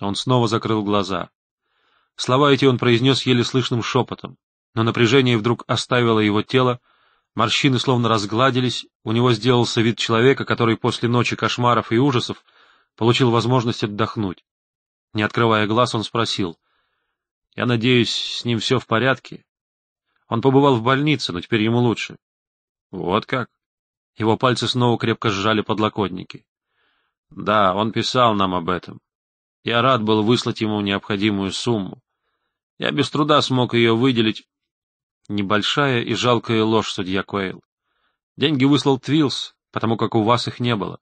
Он снова закрыл глаза. Слова эти он произнес еле слышным шепотом, но напряжение вдруг оставило его тело, морщины словно разгладились, у него сделался вид человека, который после ночи кошмаров и ужасов — получил возможность отдохнуть. Не открывая глаз, он спросил. — Я надеюсь, с ним все в порядке? Он побывал в больнице, но теперь ему лучше. — Вот как? Его пальцы снова крепко сжали подлокотники. — Да, он писал нам об этом. Я рад был выслать ему необходимую сумму. Я без труда смог ее выделить. Небольшая и жалкая ложь, судья Куэйл. Деньги выслал Твилс, потому как у вас их не было.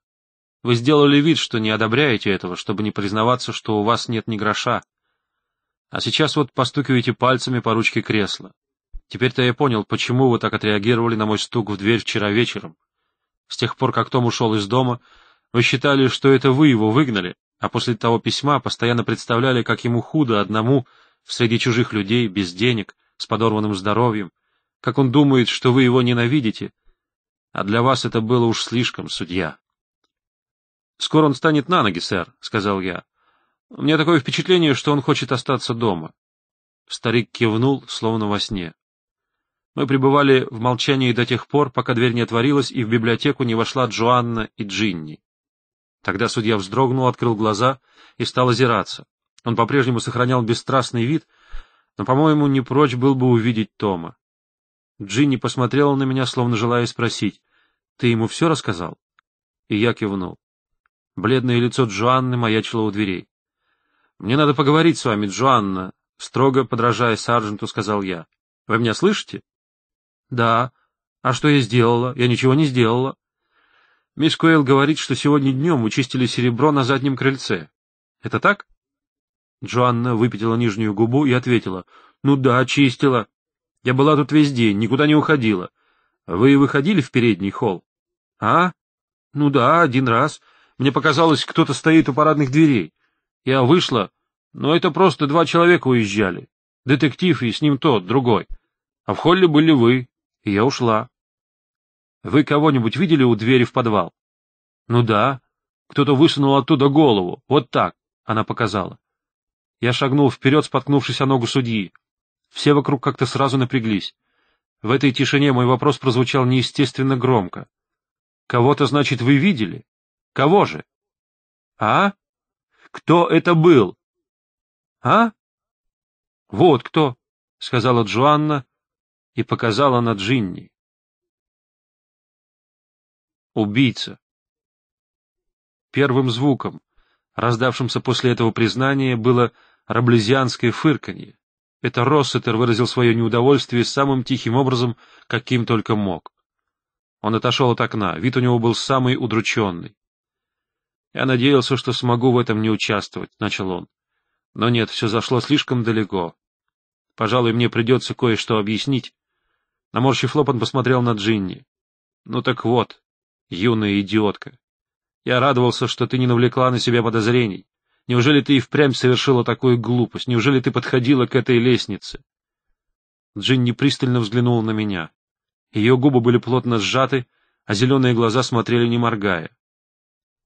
Вы сделали вид, что не одобряете этого, чтобы не признаваться, что у вас нет ни гроша. А сейчас вот постукиваете пальцами по ручке кресла. Теперь-то я понял, почему вы так отреагировали на мой стук в дверь вчера вечером. С тех пор, как Том ушел из дома, вы считали, что это вы его выгнали, а после того письма постоянно представляли, как ему худо одному, среди чужих людей, без денег, с подорванным здоровьем, как он думает, что вы его ненавидите. А для вас это было уж слишком, судья. «Скоро он встанет на ноги, сэр», — сказал я. «Мне такое впечатление, что он хочет остаться дома». Старик кивнул, словно во сне. Мы пребывали в молчании до тех пор, пока дверь не отворилась и в библиотеку не вошла Джоанна и Джинни. Тогда судья вздрогнул, открыл глаза и стал озираться. Он по-прежнему сохранял бесстрастный вид, но, по-моему, не прочь был бы увидеть Тома. Джинни посмотрела на меня, словно желая спросить, «Ты ему все рассказал?» И я кивнул. Бледное лицо Джоанны маячило у дверей. — Мне надо поговорить с вами, Джоанна, — строго подражая сержанту, сказал я. — Вы меня слышите? — Да. А что я сделала? Я ничего не сделала. — Мисс Куэлл говорит, что сегодня днем вы чистили серебро на заднем крыльце. — Это так? Джоанна выпятила нижнюю губу и ответила. — Ну да, чистила. Я была тут весь день, никуда не уходила. Вы выходили в передний холл? — А? — Ну да, один раз. — мне показалось, кто-то стоит у парадных дверей. Я вышла, но это просто два человека уезжали. Детектив и с ним тот, другой. А в холле были вы, и я ушла. Вы кого-нибудь видели у двери в подвал? Ну да. Кто-то высунул оттуда голову. Вот так, она показала. Я шагнул вперед, споткнувшись о ногу судьи. Все вокруг как-то сразу напряглись. В этой тишине мой вопрос прозвучал неестественно громко. «Кого-то, значит, вы видели?» Кого же? А? Кто это был? А? Вот кто, сказала Джоанна и показала на Джинни. Убийца. Первым звуком, раздавшимся после этого признания, было раблезианское фырканье. Это Россетер выразил свое неудовольствие самым тихим образом, каким только мог. Он отошел от окна, вид у него был самый удрученный. Я надеялся, что смогу в этом не участвовать, — начал он. Но нет, все зашло слишком далеко. Пожалуй, мне придется кое-что объяснить. Наморщив лоб, он посмотрел на Джинни. Ну так вот, юная идиотка. Я радовался, что ты не навлекла на себя подозрений. Неужели ты и впрямь совершила такую глупость? Неужели ты подходила к этой лестнице? Джинни пристально взглянул на меня. Ее губы были плотно сжаты, а зеленые глаза смотрели не моргая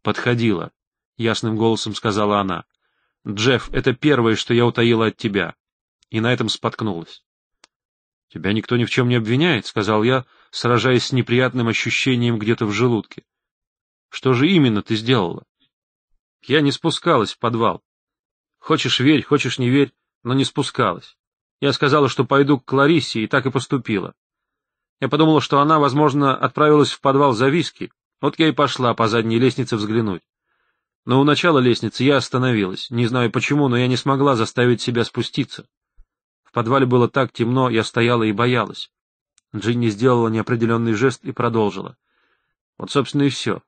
подходила, — ясным голосом сказала она. — Джефф, это первое, что я утаила от тебя. И на этом споткнулась. — Тебя никто ни в чем не обвиняет, — сказал я, сражаясь с неприятным ощущением где-то в желудке. — Что же именно ты сделала? — Я не спускалась в подвал. Хочешь — верь, хочешь — не верь, но не спускалась. Я сказала, что пойду к Кларисе, и так и поступила. Я подумала, что она, возможно, отправилась в подвал за виски, вот я и пошла по задней лестнице взглянуть. Но у начала лестницы я остановилась, не знаю почему, но я не смогла заставить себя спуститься. В подвале было так темно, я стояла и боялась. Джинни сделала неопределенный жест и продолжила. Вот, собственно, и все.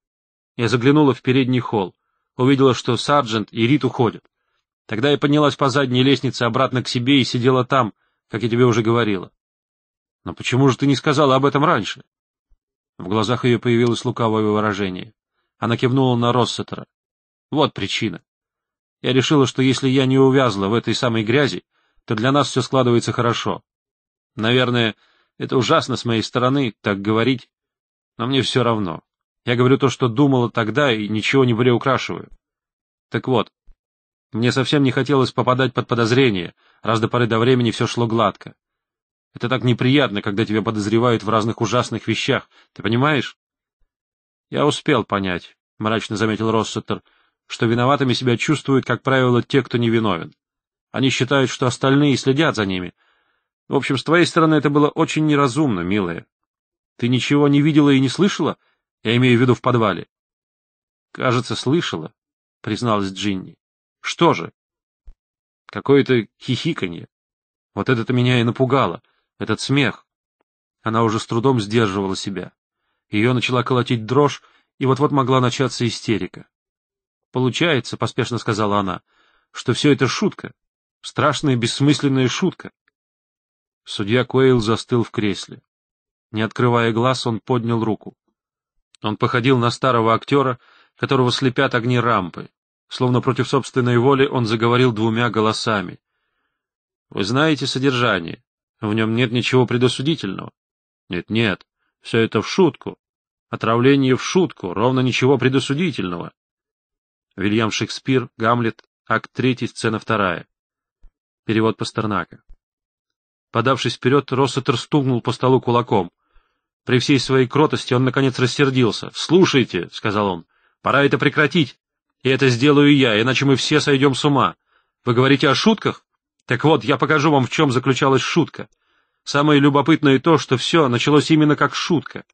Я заглянула в передний холл, увидела, что сержант и Рит уходят. Тогда я поднялась по задней лестнице обратно к себе и сидела там, как я тебе уже говорила. — Но почему же ты не сказала об этом раньше? В глазах ее появилось лукавое выражение. Она кивнула на Россетера. Вот причина. Я решила, что если я не увязла в этой самой грязи, то для нас все складывается хорошо. Наверное, это ужасно с моей стороны, так говорить, но мне все равно. Я говорю то, что думала тогда, и ничего не приукрашиваю. Так вот, мне совсем не хотелось попадать под подозрение, раз до поры до времени все шло гладко. Это так неприятно, когда тебя подозревают в разных ужасных вещах. Ты понимаешь? — Я успел понять, — мрачно заметил Россеттер, что виноватыми себя чувствуют, как правило, те, кто не виновен. Они считают, что остальные следят за ними. В общем, с твоей стороны это было очень неразумно, милая. Ты ничего не видела и не слышала? Я имею в виду в подвале. — Кажется, слышала, — призналась Джинни. — Что же? — Какое-то хихиканье. Вот это-то меня и напугало. — этот смех. Она уже с трудом сдерживала себя. Ее начала колотить дрожь, и вот-вот могла начаться истерика. «Получается», — поспешно сказала она, — «что все это шутка. Страшная бессмысленная шутка». Судья Койл застыл в кресле. Не открывая глаз, он поднял руку. Он походил на старого актера, которого слепят огни рампы. Словно против собственной воли он заговорил двумя голосами. «Вы знаете содержание. В нем нет ничего предосудительного. Нет-нет, все это в шутку. Отравление в шутку, ровно ничего предосудительного. Вильям Шекспир, Гамлет, акт 3, сцена 2. Перевод Пастернака. Подавшись вперед, Россетер стукнул по столу кулаком. При всей своей кротости он, наконец, рассердился. «Слушайте», — сказал он, — «пора это прекратить. И это сделаю я, иначе мы все сойдем с ума. Вы говорите о шутках? Так вот, я покажу вам, в чем заключалась шутка. Самое любопытное то, что все началось именно как шутка.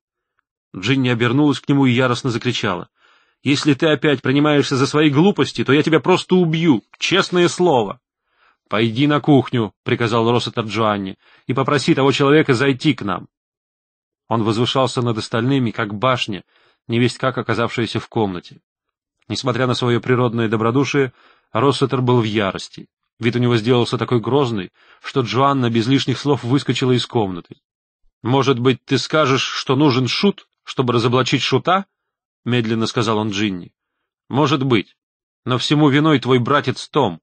Джинни обернулась к нему и яростно закричала. — Если ты опять принимаешься за свои глупости, то я тебя просто убью, честное слово. — Пойди на кухню, — приказал Россетер Джоанни, — и попроси того человека зайти к нам. Он возвышался над остальными, как башня, невесть как оказавшаяся в комнате. Несмотря на свое природное добродушие, Россетер был в ярости. Вид у него сделался такой грозный, что Джоанна без лишних слов выскочила из комнаты. — Может быть, ты скажешь, что нужен шут, чтобы разоблачить шута? — медленно сказал он Джинни. — Может быть. Но всему виной твой братец Том.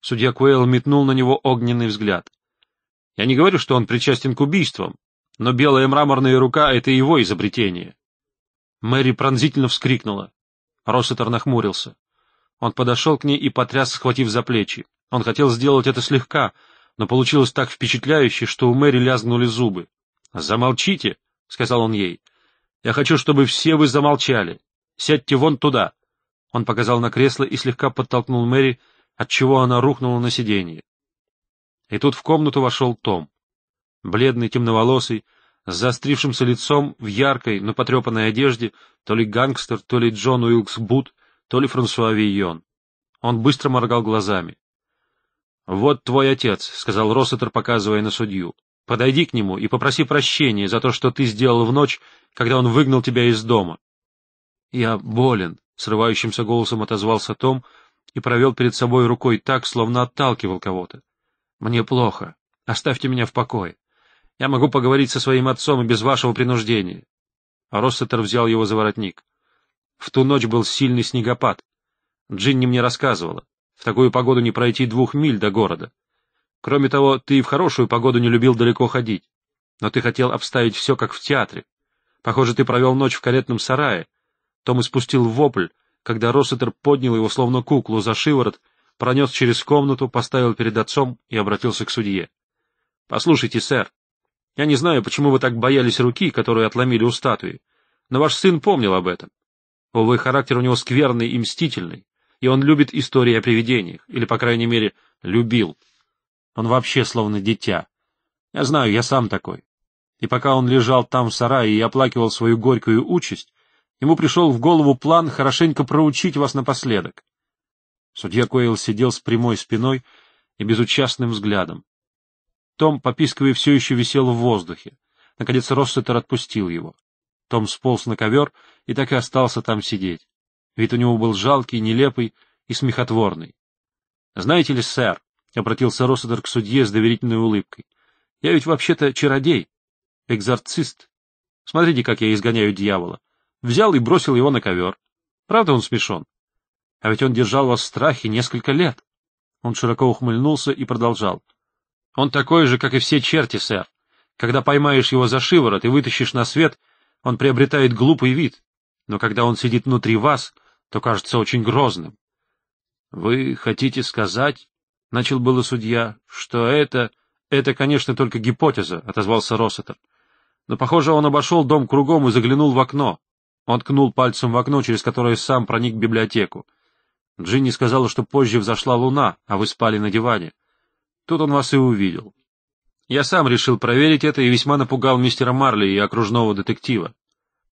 Судья Куэлл метнул на него огненный взгляд. — Я не говорю, что он причастен к убийствам, но белая мраморная рука — это его изобретение. Мэри пронзительно вскрикнула. Россетер нахмурился. Он подошел к ней и потряс, схватив за плечи. Он хотел сделать это слегка, но получилось так впечатляюще, что у Мэри лязгнули зубы. «Замолчите!» — сказал он ей. «Я хочу, чтобы все вы замолчали. Сядьте вон туда!» Он показал на кресло и слегка подтолкнул Мэри, отчего она рухнула на сиденье. И тут в комнату вошел Том. Бледный, темноволосый, с заострившимся лицом, в яркой, но потрепанной одежде, то ли гангстер, то ли Джон Уилкс Бут, то ли Франсуа Вийон. Он быстро моргал глазами. — Вот твой отец, — сказал Россетер, показывая на судью. — Подойди к нему и попроси прощения за то, что ты сделал в ночь, когда он выгнал тебя из дома. — Я болен, — срывающимся голосом отозвался Том и провел перед собой рукой так, словно отталкивал кого-то. — Мне плохо. Оставьте меня в покое. Я могу поговорить со своим отцом и без вашего принуждения. А Россетер взял его за воротник. В ту ночь был сильный снегопад. Джинни мне рассказывала такую погоду не пройти двух миль до города. Кроме того, ты и в хорошую погоду не любил далеко ходить. Но ты хотел обставить все, как в театре. Похоже, ты провел ночь в каретном сарае. Том испустил вопль, когда Россетер поднял его, словно куклу, за шиворот, пронес через комнату, поставил перед отцом и обратился к судье. — Послушайте, сэр, я не знаю, почему вы так боялись руки, которую отломили у статуи, но ваш сын помнил об этом. Увы, характер у него скверный и мстительный и он любит истории о привидениях, или, по крайней мере, любил. Он вообще словно дитя. Я знаю, я сам такой. И пока он лежал там в сарае и оплакивал свою горькую участь, ему пришел в голову план хорошенько проучить вас напоследок. Судья Койл сидел с прямой спиной и безучастным взглядом. Том, попискивая, все еще висел в воздухе. Наконец Россетер отпустил его. Том сполз на ковер и так и остался там сидеть. Вид у него был жалкий, нелепый и смехотворный. — Знаете ли, сэр, — обратился Россидор к судье с доверительной улыбкой, — я ведь вообще-то чародей, экзорцист. Смотрите, как я изгоняю дьявола. Взял и бросил его на ковер. Правда он смешон? А ведь он держал вас в страхе несколько лет. Он широко ухмыльнулся и продолжал. — Он такой же, как и все черти, сэр. Когда поймаешь его за шиворот и вытащишь на свет, он приобретает глупый вид. Но когда он сидит внутри вас, то кажется очень грозным. — Вы хотите сказать, — начал было судья, — что это... Это, конечно, только гипотеза, — отозвался Россетер. Но, похоже, он обошел дом кругом и заглянул в окно. Он ткнул пальцем в окно, через которое сам проник в библиотеку. Джинни сказала, что позже взошла луна, а вы спали на диване. Тут он вас и увидел. Я сам решил проверить это и весьма напугал мистера Марли и окружного детектива.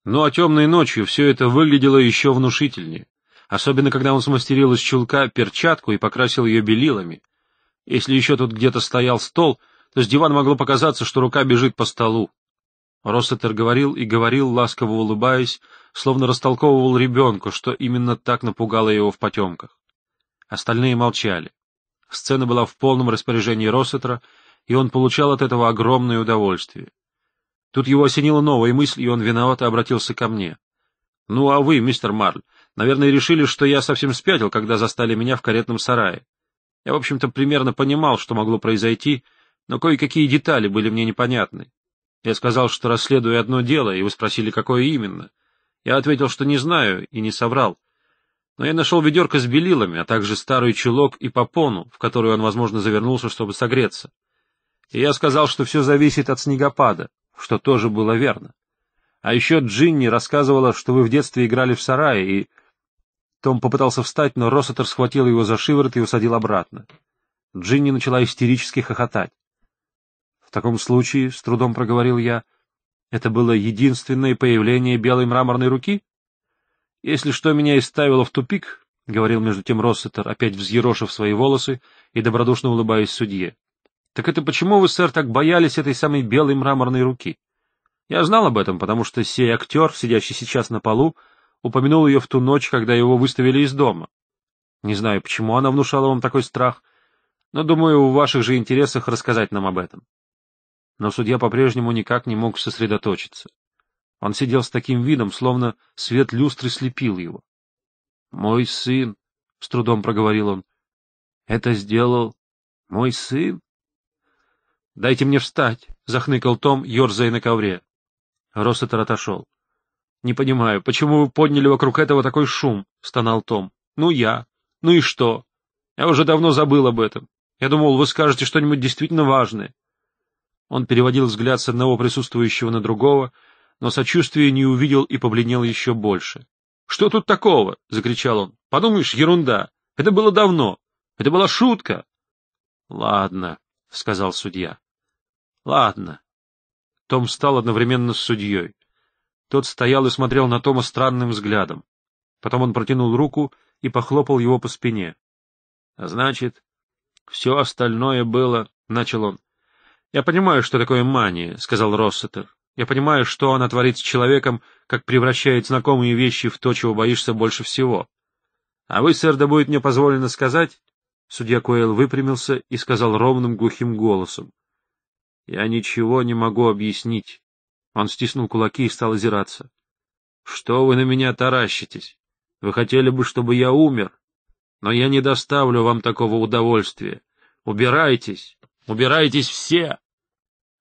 Ну а темной ночью все это выглядело еще внушительнее, особенно когда он смастерил из чулка перчатку и покрасил ее белилами. Если еще тут где-то стоял стол, то с дивана могло показаться, что рука бежит по столу. Россетер говорил и говорил, ласково улыбаясь, словно растолковывал ребенку, что именно так напугало его в потемках. Остальные молчали. Сцена была в полном распоряжении Россетера, и он получал от этого огромное удовольствие. Тут его осенила новая мысль, и он виновато обратился ко мне. — Ну, а вы, мистер Марль, наверное, решили, что я совсем спятил, когда застали меня в каретном сарае. Я, в общем-то, примерно понимал, что могло произойти, но кое-какие детали были мне непонятны. Я сказал, что расследую одно дело, и вы спросили, какое именно. Я ответил, что не знаю, и не соврал. Но я нашел ведерко с белилами, а также старый чулок и попону, в которую он, возможно, завернулся, чтобы согреться. И я сказал, что все зависит от снегопада что тоже было верно. А еще Джинни рассказывала, что вы в детстве играли в сарае, и... Том попытался встать, но Россетер схватил его за шиворот и усадил обратно. Джинни начала истерически хохотать. — В таком случае, — с трудом проговорил я, — это было единственное появление белой мраморной руки? — Если что меня и ставило в тупик, — говорил между тем Россетер, опять взъерошив свои волосы и добродушно улыбаясь судье, так это почему вы, сэр, так боялись этой самой белой мраморной руки? Я знал об этом, потому что сей актер, сидящий сейчас на полу, упомянул ее в ту ночь, когда его выставили из дома. Не знаю, почему она внушала вам такой страх, но, думаю, в ваших же интересах рассказать нам об этом. Но судья по-прежнему никак не мог сосредоточиться. Он сидел с таким видом, словно свет люстры слепил его. — Мой сын, — с трудом проговорил он, — это сделал мой сын? Дайте мне встать, — захныкал Том, ерзая на ковре. Россетер отошел. — Не понимаю, почему вы подняли вокруг этого такой шум? — стонал Том. — Ну я. Ну и что? Я уже давно забыл об этом. Я думал, вы скажете что-нибудь действительно важное. Он переводил взгляд с одного присутствующего на другого, но сочувствия не увидел и побледнел еще больше. — Что тут такого? — закричал он. — Подумаешь, ерунда. Это было давно. Это была шутка. — Ладно, — сказал судья. Ладно. Том стал одновременно с судьей. Тот стоял и смотрел на Тома странным взглядом. Потом он протянул руку и похлопал его по спине. — а Значит, все остальное было... — начал он. — Я понимаю, что такое мания, — сказал Россетер. — Я понимаю, что она творит с человеком, как превращает знакомые вещи в то, чего боишься больше всего. — А вы, сэр, да будет мне позволено сказать... Судья Куэлл выпрямился и сказал ровным глухим голосом. — я ничего не могу объяснить. Он стиснул кулаки и стал озираться. — Что вы на меня таращитесь? Вы хотели бы, чтобы я умер? Но я не доставлю вам такого удовольствия. Убирайтесь! Убирайтесь все!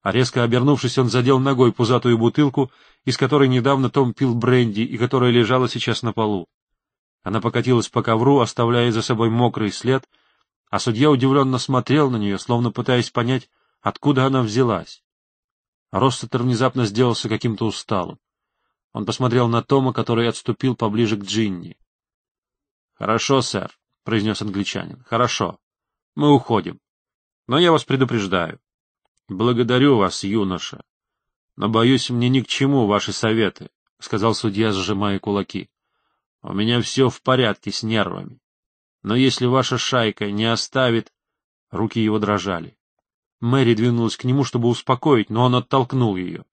А резко обернувшись, он задел ногой пузатую бутылку, из которой недавно Том пил бренди и которая лежала сейчас на полу. Она покатилась по ковру, оставляя за собой мокрый след, а судья удивленно смотрел на нее, словно пытаясь понять, Откуда она взялась? Россетер внезапно сделался каким-то усталым. Он посмотрел на Тома, который отступил поближе к Джинни. — Хорошо, сэр, — произнес англичанин. — Хорошо. Мы уходим. Но я вас предупреждаю. — Благодарю вас, юноша. Но, боюсь, мне ни к чему ваши советы, — сказал судья, сжимая кулаки. — У меня все в порядке с нервами. Но если ваша шайка не оставит... Руки его дрожали. Мэри двинулась к нему, чтобы успокоить, но он оттолкнул ее.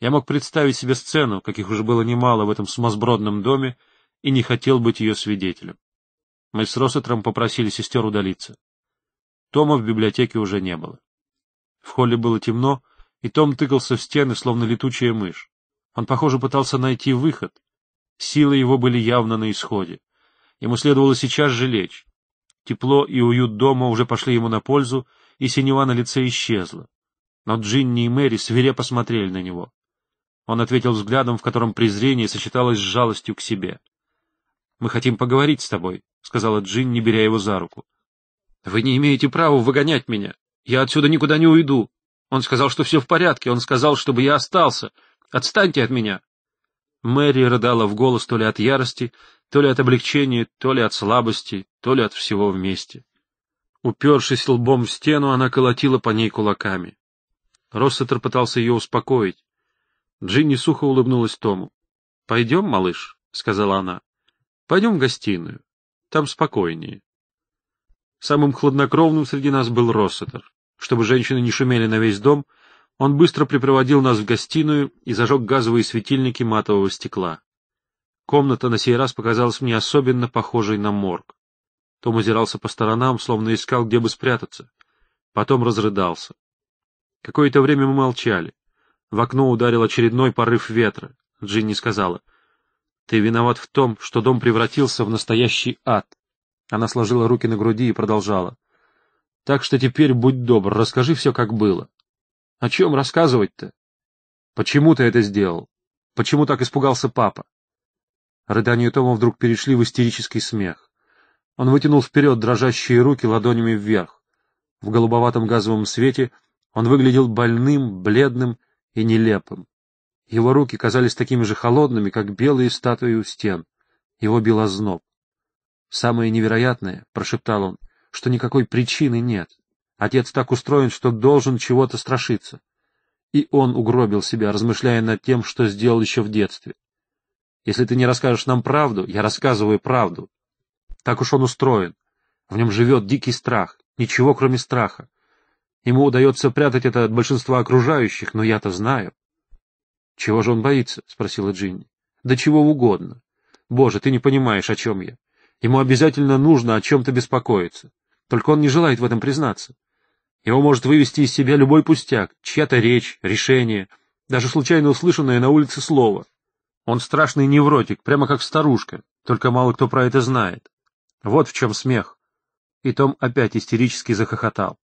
Я мог представить себе сцену, каких уже было немало в этом сумасбродном доме, и не хотел быть ее свидетелем. Мы с Россетром попросили сестер удалиться. Тома в библиотеке уже не было. В холле было темно, и Том тыкался в стены, словно летучая мышь. Он, похоже, пытался найти выход. Силы его были явно на исходе. Ему следовало сейчас же лечь. Тепло и уют дома уже пошли ему на пользу, и синева на лице исчезла. Но Джинни и Мэри свирепо смотрели на него. Он ответил взглядом, в котором презрение сочеталось с жалостью к себе. — Мы хотим поговорить с тобой, — сказала Джинни, беря его за руку. — Вы не имеете права выгонять меня. Я отсюда никуда не уйду. Он сказал, что все в порядке. Он сказал, чтобы я остался. Отстаньте от меня. Мэри рыдала в голос то ли от ярости, то ли от облегчения, то ли от слабости, то ли от всего вместе. Упершись лбом в стену, она колотила по ней кулаками. Россетер пытался ее успокоить. Джинни сухо улыбнулась Тому. — Пойдем, малыш, — сказала она. — Пойдем в гостиную. Там спокойнее. Самым хладнокровным среди нас был Россетер. Чтобы женщины не шумели на весь дом, он быстро припроводил нас в гостиную и зажег газовые светильники матового стекла. Комната на сей раз показалась мне особенно похожей на морг. Том озирался по сторонам, словно искал, где бы спрятаться. Потом разрыдался. Какое-то время мы молчали. В окно ударил очередной порыв ветра. Джинни сказала, «Ты виноват в том, что дом превратился в настоящий ад». Она сложила руки на груди и продолжала. «Так что теперь будь добр, расскажи все, как было». «О чем рассказывать-то?» «Почему ты это сделал? Почему так испугался папа?» Рыдания Тома вдруг перешли в истерический смех. Он вытянул вперед дрожащие руки ладонями вверх. В голубоватом газовом свете он выглядел больным, бледным и нелепым. Его руки казались такими же холодными, как белые статуи у стен. Его бил озноб. «Самое невероятное», — прошептал он, — «что никакой причины нет. Отец так устроен, что должен чего-то страшиться». И он угробил себя, размышляя над тем, что сделал еще в детстве. «Если ты не расскажешь нам правду, я рассказываю правду. Так уж он устроен. В нем живет дикий страх, ничего кроме страха. Ему удается прятать это от большинства окружающих, но я-то знаю. — Чего же он боится? — спросила Джинни. — Да чего угодно. Боже, ты не понимаешь, о чем я. Ему обязательно нужно о чем-то беспокоиться. Только он не желает в этом признаться. Его может вывести из себя любой пустяк, чья-то речь, решение, даже случайно услышанное на улице слово. Он страшный невротик, прямо как старушка, только мало кто про это знает. Вот в чем смех. И Том опять истерически захохотал.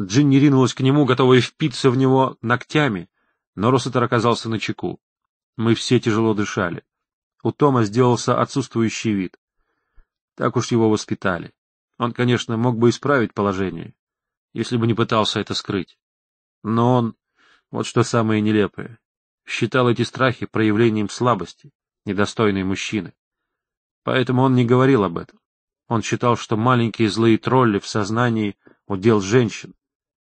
Джинни ринулась к нему, готовая впиться в него ногтями, но Россетер оказался на чеку. Мы все тяжело дышали. У Тома сделался отсутствующий вид. Так уж его воспитали. Он, конечно, мог бы исправить положение, если бы не пытался это скрыть. Но он, вот что самое нелепое, считал эти страхи проявлением слабости, недостойной мужчины. Поэтому он не говорил об этом. Он считал, что маленькие злые тролли в сознании удел женщин,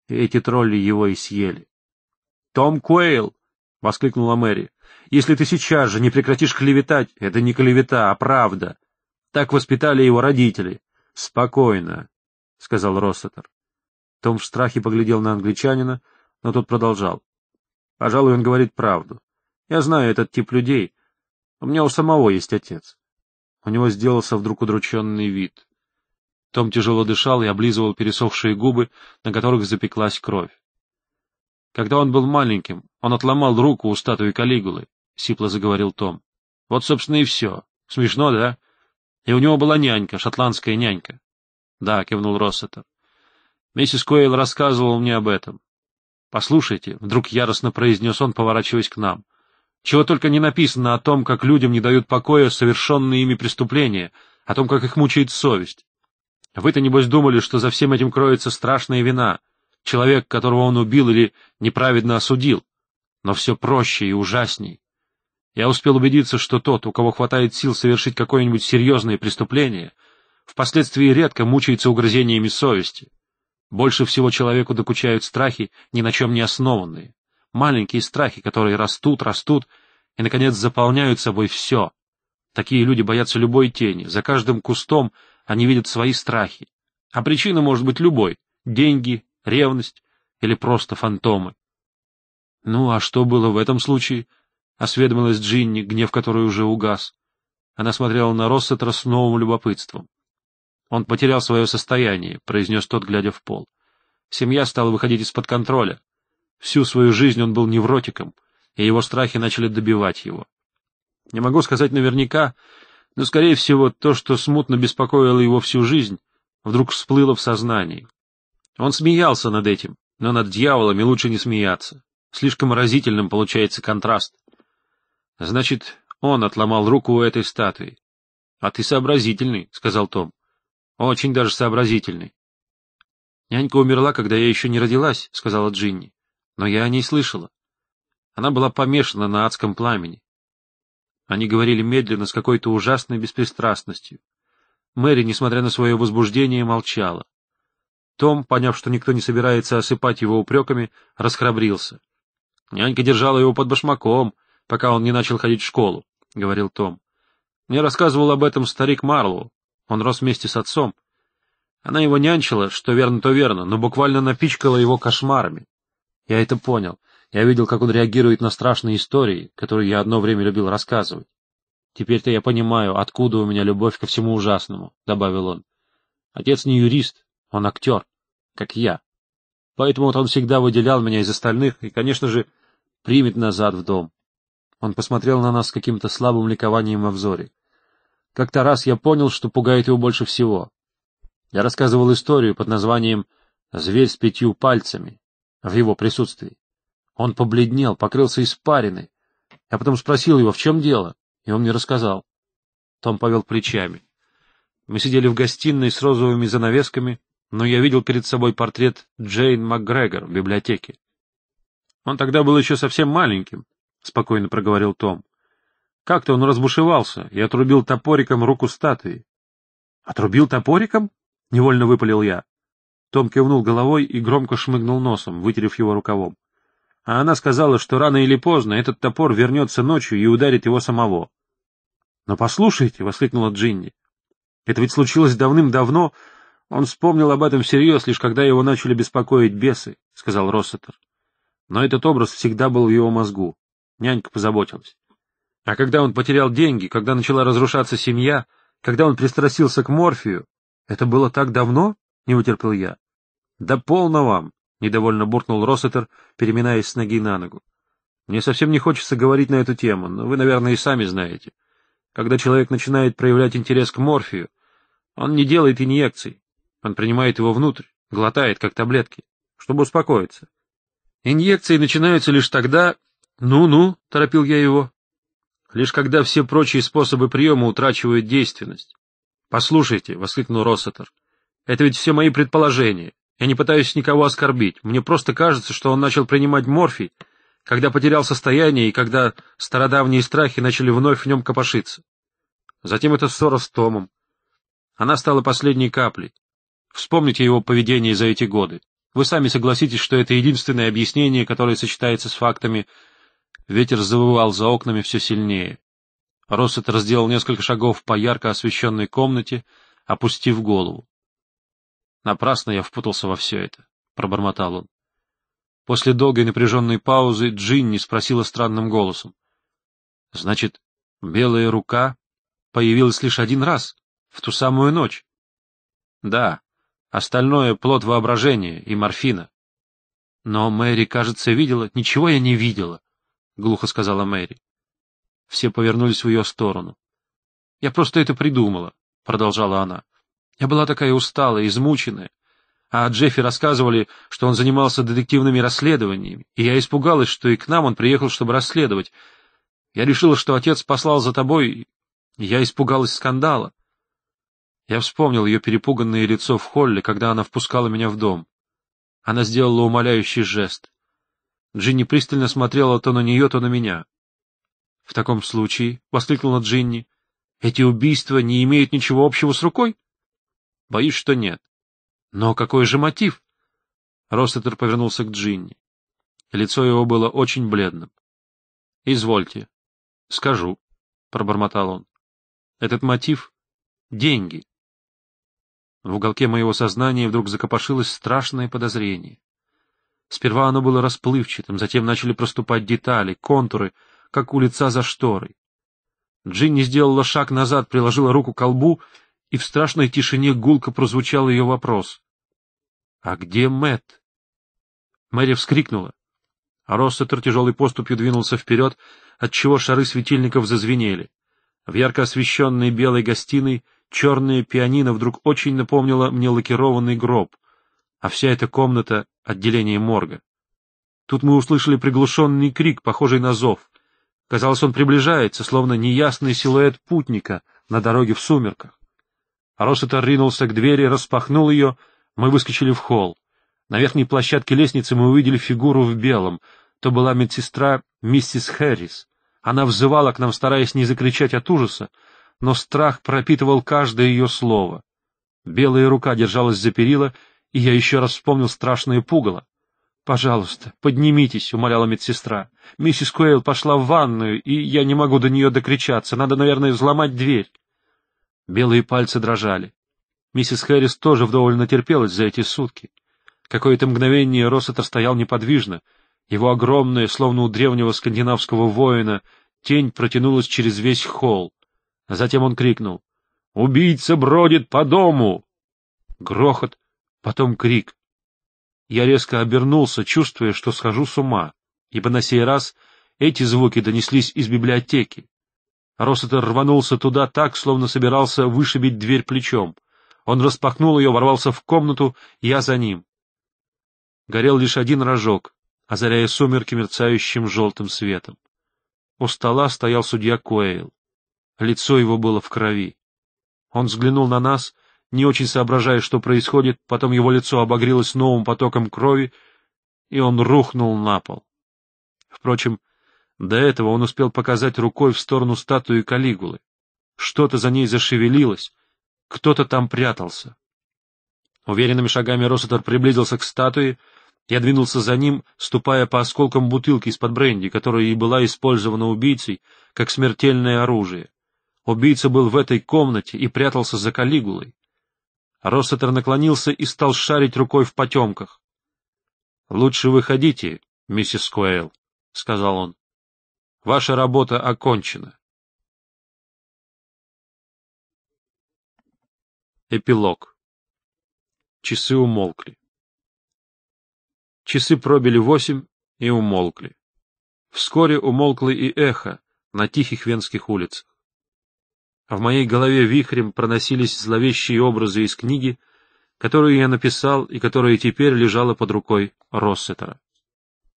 и эти тролли его и съели. — Том Куэйл! — воскликнула Мэри. — Если ты сейчас же не прекратишь клеветать, это не клевета, а правда. Так воспитали его родители. — Спокойно, — сказал Россетер. Том в страхе поглядел на англичанина, но тот продолжал. — Пожалуй, он говорит правду. Я знаю этот тип людей. У меня у самого есть отец. У него сделался вдруг удрученный вид. Том тяжело дышал и облизывал пересохшие губы, на которых запеклась кровь. Когда он был маленьким, он отломал руку у статуи Калигулы, сипло заговорил Том. Вот, собственно, и все. Смешно, да? И у него была нянька, шотландская нянька. Да, кивнул Россетер. Миссис Койл рассказывала мне об этом. Послушайте, вдруг яростно произнес он, поворачиваясь к нам. Чего только не написано о том, как людям не дают покоя совершенные ими преступления, о том, как их мучает совесть. Вы-то, небось, думали, что за всем этим кроется страшная вина, человек, которого он убил или неправедно осудил. Но все проще и ужасней. Я успел убедиться, что тот, у кого хватает сил совершить какое-нибудь серьезное преступление, впоследствии редко мучается угрызениями совести. Больше всего человеку докучают страхи, ни на чем не основанные маленькие страхи, которые растут, растут и, наконец, заполняют собой все. Такие люди боятся любой тени, за каждым кустом они видят свои страхи. А причина может быть любой — деньги, ревность или просто фантомы. — Ну, а что было в этом случае? — осведомилась Джинни, гнев которой уже угас. Она смотрела на Россетра с новым любопытством. — Он потерял свое состояние, — произнес тот, глядя в пол. Семья стала выходить из-под контроля. Всю свою жизнь он был невротиком, и его страхи начали добивать его. Не могу сказать наверняка, но, скорее всего, то, что смутно беспокоило его всю жизнь, вдруг всплыло в сознании. Он смеялся над этим, но над дьяволами лучше не смеяться. Слишком разительным получается контраст. Значит, он отломал руку у этой статуи. — А ты сообразительный, — сказал Том. — Очень даже сообразительный. — Нянька умерла, когда я еще не родилась, — сказала Джинни но я о ней слышала. Она была помешана на адском пламени. Они говорили медленно, с какой-то ужасной беспристрастностью. Мэри, несмотря на свое возбуждение, молчала. Том, поняв, что никто не собирается осыпать его упреками, расхрабрился. «Нянька держала его под башмаком, пока он не начал ходить в школу», — говорил Том. «Мне рассказывал об этом старик Марлоу. Он рос вместе с отцом. Она его нянчила, что верно, то верно, но буквально напичкала его кошмарами. Я это понял. Я видел, как он реагирует на страшные истории, которые я одно время любил рассказывать. «Теперь-то я понимаю, откуда у меня любовь ко всему ужасному», — добавил он. «Отец не юрист, он актер, как я. Поэтому вот он всегда выделял меня из остальных и, конечно же, примет назад в дом». Он посмотрел на нас с каким-то слабым ликованием во взоре. Как-то раз я понял, что пугает его больше всего. Я рассказывал историю под названием «Зверь с пятью пальцами», в его присутствии. Он побледнел, покрылся испариной. Я потом спросил его, в чем дело, и он мне рассказал. Том повел плечами. Мы сидели в гостиной с розовыми занавесками, но я видел перед собой портрет Джейн МакГрегор в библиотеке. Он тогда был еще совсем маленьким, — спокойно проговорил Том. Как-то он разбушевался и отрубил топориком руку статуи. — Отрубил топориком? — невольно выпалил я. Том кивнул головой и громко шмыгнул носом, вытерев его рукавом. А она сказала, что рано или поздно этот топор вернется ночью и ударит его самого. — Но послушайте, — воскликнула Джинни, — это ведь случилось давным-давно. Он вспомнил об этом всерьез, лишь когда его начали беспокоить бесы, — сказал Россетер. Но этот образ всегда был в его мозгу. Нянька позаботилась. А когда он потерял деньги, когда начала разрушаться семья, когда он пристрастился к морфию, это было так давно, — не вытерпел я. Да полно вам! — недовольно буркнул Россетер, переминаясь с ноги на ногу. — Мне совсем не хочется говорить на эту тему, но вы, наверное, и сами знаете. Когда человек начинает проявлять интерес к морфию, он не делает инъекций, он принимает его внутрь, глотает, как таблетки, чтобы успокоиться. Инъекции начинаются лишь тогда... Ну-ну, — торопил я его, — лишь когда все прочие способы приема утрачивают действенность. — Послушайте, — воскликнул Россетер, — это ведь все мои предположения. Я не пытаюсь никого оскорбить. Мне просто кажется, что он начал принимать морфий, когда потерял состояние и когда стародавние страхи начали вновь в нем копошиться. Затем эта ссора с Томом. Она стала последней каплей. Вспомните его поведение за эти годы. Вы сами согласитесь, что это единственное объяснение, которое сочетается с фактами. Ветер завывал за окнами все сильнее. Россет разделал несколько шагов по ярко освещенной комнате, опустив голову. Напрасно я впутался во все это, — пробормотал он. После долгой напряженной паузы Джинни спросила странным голосом. — Значит, белая рука появилась лишь один раз, в ту самую ночь? — Да, остальное — плод воображения и морфина. — Но Мэри, кажется, видела... — Ничего я не видела, — глухо сказала Мэри. Все повернулись в ее сторону. — Я просто это придумала, — продолжала она. Я была такая усталая, измученная. А о Джеффе рассказывали, что он занимался детективными расследованиями, и я испугалась, что и к нам он приехал, чтобы расследовать. Я решила, что отец послал за тобой, и я испугалась скандала. Я вспомнил ее перепуганное лицо в холле, когда она впускала меня в дом. Она сделала умоляющий жест. Джинни пристально смотрела то на нее, то на меня. — В таком случае, — воскликнула Джинни, — эти убийства не имеют ничего общего с рукой? Боюсь, что нет. Но какой же мотив? Ростетер повернулся к Джинни. Лицо его было очень бледным. — Извольте. — Скажу, — пробормотал он. — Этот мотив — деньги. В уголке моего сознания вдруг закопошилось страшное подозрение. Сперва оно было расплывчатым, затем начали проступать детали, контуры, как у лица за шторой. Джинни сделала шаг назад, приложила руку к колбу и в страшной тишине гулко прозвучал ее вопрос. — А где Мэт? Мэри вскрикнула. А Россетер тяжелой поступью двинулся вперед, отчего шары светильников зазвенели. В ярко освещенной белой гостиной черная пианино вдруг очень напомнило мне лакированный гроб, а вся эта комната — отделение морга. Тут мы услышали приглушенный крик, похожий на зов. Казалось, он приближается, словно неясный силуэт путника на дороге в сумерках. Росата ринулся к двери, распахнул ее, мы выскочили в холл. На верхней площадке лестницы мы увидели фигуру в белом. То была медсестра миссис Хэррис. Она взывала к нам, стараясь не закричать от ужаса, но страх пропитывал каждое ее слово. Белая рука держалась за перила, и я еще раз вспомнил страшное пугало. — Пожалуйста, поднимитесь, — умоляла медсестра. — Миссис Куэйл пошла в ванную, и я не могу до нее докричаться. Надо, наверное, взломать дверь. Белые пальцы дрожали. Миссис Хэррис тоже вдоволь натерпелась за эти сутки. Какое-то мгновение Россетер стоял неподвижно. Его огромная, словно у древнего скандинавского воина, тень протянулась через весь холл. А затем он крикнул. — Убийца бродит по дому! Грохот, потом крик. Я резко обернулся, чувствуя, что схожу с ума, ибо на сей раз эти звуки донеслись из библиотеки. Россетер рванулся туда так, словно собирался вышибить дверь плечом. Он распахнул ее, ворвался в комнату, я за ним. Горел лишь один рожок, озаряя сумерки мерцающим желтым светом. У стола стоял судья Коэйл. Лицо его было в крови. Он взглянул на нас, не очень соображая, что происходит, потом его лицо обогрелось новым потоком крови, и он рухнул на пол. Впрочем, до этого он успел показать рукой в сторону статуи Калигулы. Что-то за ней зашевелилось, кто-то там прятался. Уверенными шагами Росатор приблизился к статуе, я двинулся за ним, ступая по осколкам бутылки из-под бренди, которая и была использована убийцей как смертельное оружие. Убийца был в этой комнате и прятался за Калигулой. Россетер наклонился и стал шарить рукой в потемках. — Лучше выходите, миссис Куэйл, — сказал он. Ваша работа окончена. Эпилог. Часы умолкли. Часы пробили восемь и умолкли. Вскоре умолкло и эхо на тихих венских улицах. А в моей голове вихрем проносились зловещие образы из книги, которую я написал и которая теперь лежала под рукой Россетера.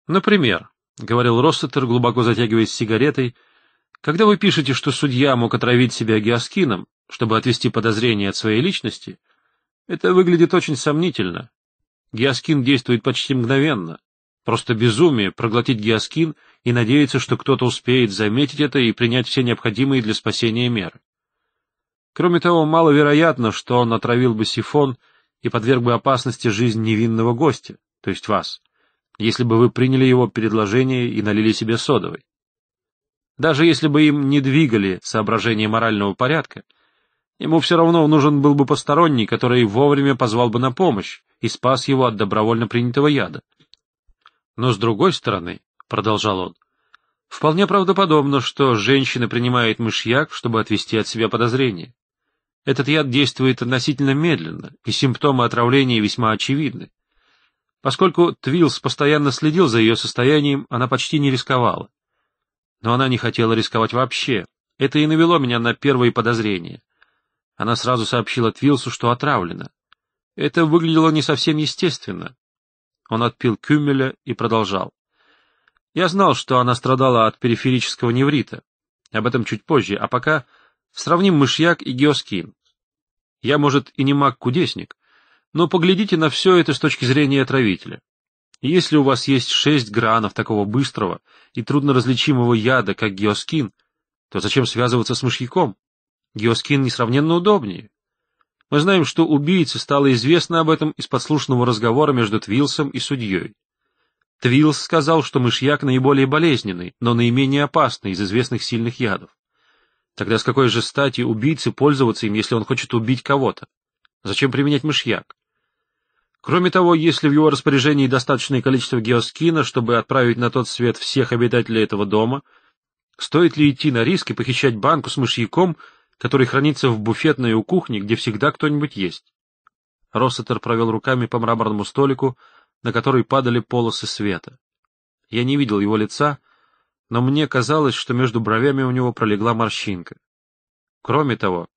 Например, — говорил Россетер, глубоко затягиваясь сигаретой, — когда вы пишете, что судья мог отравить себя гиаскином, чтобы отвести подозрение от своей личности, это выглядит очень сомнительно. Гиаскин действует почти мгновенно. Просто безумие проглотить гиаскин и надеяться, что кто-то успеет заметить это и принять все необходимые для спасения меры. Кроме того, маловероятно, что он отравил бы сифон и подверг бы опасности жизнь невинного гостя, то есть вас. — если бы вы приняли его предложение и налили себе содовой. Даже если бы им не двигали соображения морального порядка, ему все равно нужен был бы посторонний, который вовремя позвал бы на помощь и спас его от добровольно принятого яда. Но с другой стороны, — продолжал он, — вполне правдоподобно, что женщина принимает мышьяк, чтобы отвести от себя подозрения. Этот яд действует относительно медленно, и симптомы отравления весьма очевидны. Поскольку Твилс постоянно следил за ее состоянием, она почти не рисковала. Но она не хотела рисковать вообще. Это и навело меня на первые подозрения. Она сразу сообщила Твилсу, что отравлена. Это выглядело не совсем естественно. Он отпил кюмеля и продолжал. Я знал, что она страдала от периферического неврита. Об этом чуть позже, а пока сравним мышьяк и геоскин. Я, может, и не маг-кудесник, но поглядите на все это с точки зрения отравителя. Если у вас есть шесть гранов такого быстрого и трудноразличимого яда, как геоскин, то зачем связываться с мышьяком? Геоскин несравненно удобнее. Мы знаем, что убийце стало известно об этом из подслушанного разговора между Твилсом и судьей. Твилс сказал, что мышьяк наиболее болезненный, но наименее опасный из известных сильных ядов. Тогда с какой же стати убийце пользоваться им, если он хочет убить кого-то? Зачем применять мышьяк? Кроме того, если в его распоряжении достаточное количество геоскина, чтобы отправить на тот свет всех обитателей этого дома, стоит ли идти на риск и похищать банку с мышьяком, который хранится в буфетной у кухни, где всегда кто-нибудь есть? Россетер провел руками по мраморному столику, на который падали полосы света. Я не видел его лица, но мне казалось, что между бровями у него пролегла морщинка. Кроме того,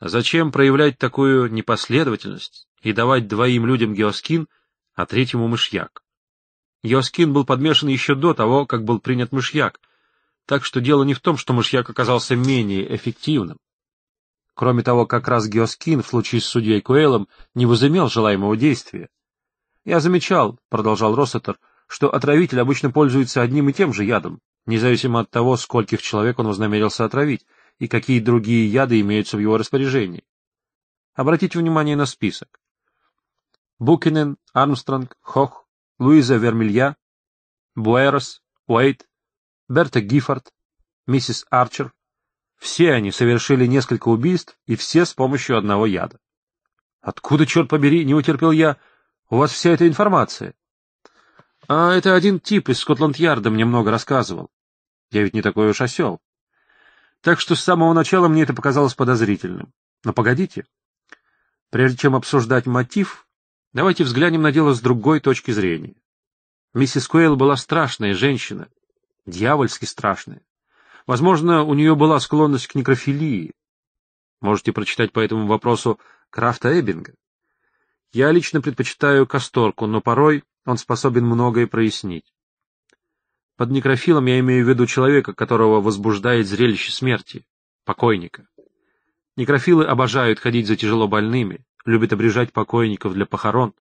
зачем проявлять такую непоследовательность? и давать двоим людям геоскин, а третьему мышьяк. Геоскин был подмешан еще до того, как был принят мышьяк, так что дело не в том, что мышьяк оказался менее эффективным. Кроме того, как раз геоскин в случае с судьей Куэлом не возымел желаемого действия. «Я замечал», — продолжал Россетер, — «что отравитель обычно пользуется одним и тем же ядом, независимо от того, скольких человек он вознамерился отравить и какие другие яды имеются в его распоряжении. Обратите внимание на список. Букинен, Армстронг, Хох, Луиза Вермилья, Буэрос, Уэйт, Берта Гиффорд, миссис Арчер. Все они совершили несколько убийств, и все с помощью одного яда. «Откуда, черт побери, не утерпел я? У вас вся эта информация?» «А это один тип из Скотланд-Ярда мне много рассказывал. Я ведь не такой уж осел. Так что с самого начала мне это показалось подозрительным. Но погодите. Прежде чем обсуждать мотив, Давайте взглянем на дело с другой точки зрения. Миссис Куэйл была страшная женщина, дьявольски страшная. Возможно, у нее была склонность к некрофилии. Можете прочитать по этому вопросу Крафта Эббинга. Я лично предпочитаю Касторку, но порой он способен многое прояснить. Под некрофилом я имею в виду человека, которого возбуждает зрелище смерти, покойника. Некрофилы обожают ходить за тяжело больными, любит обрежать покойников для похорон.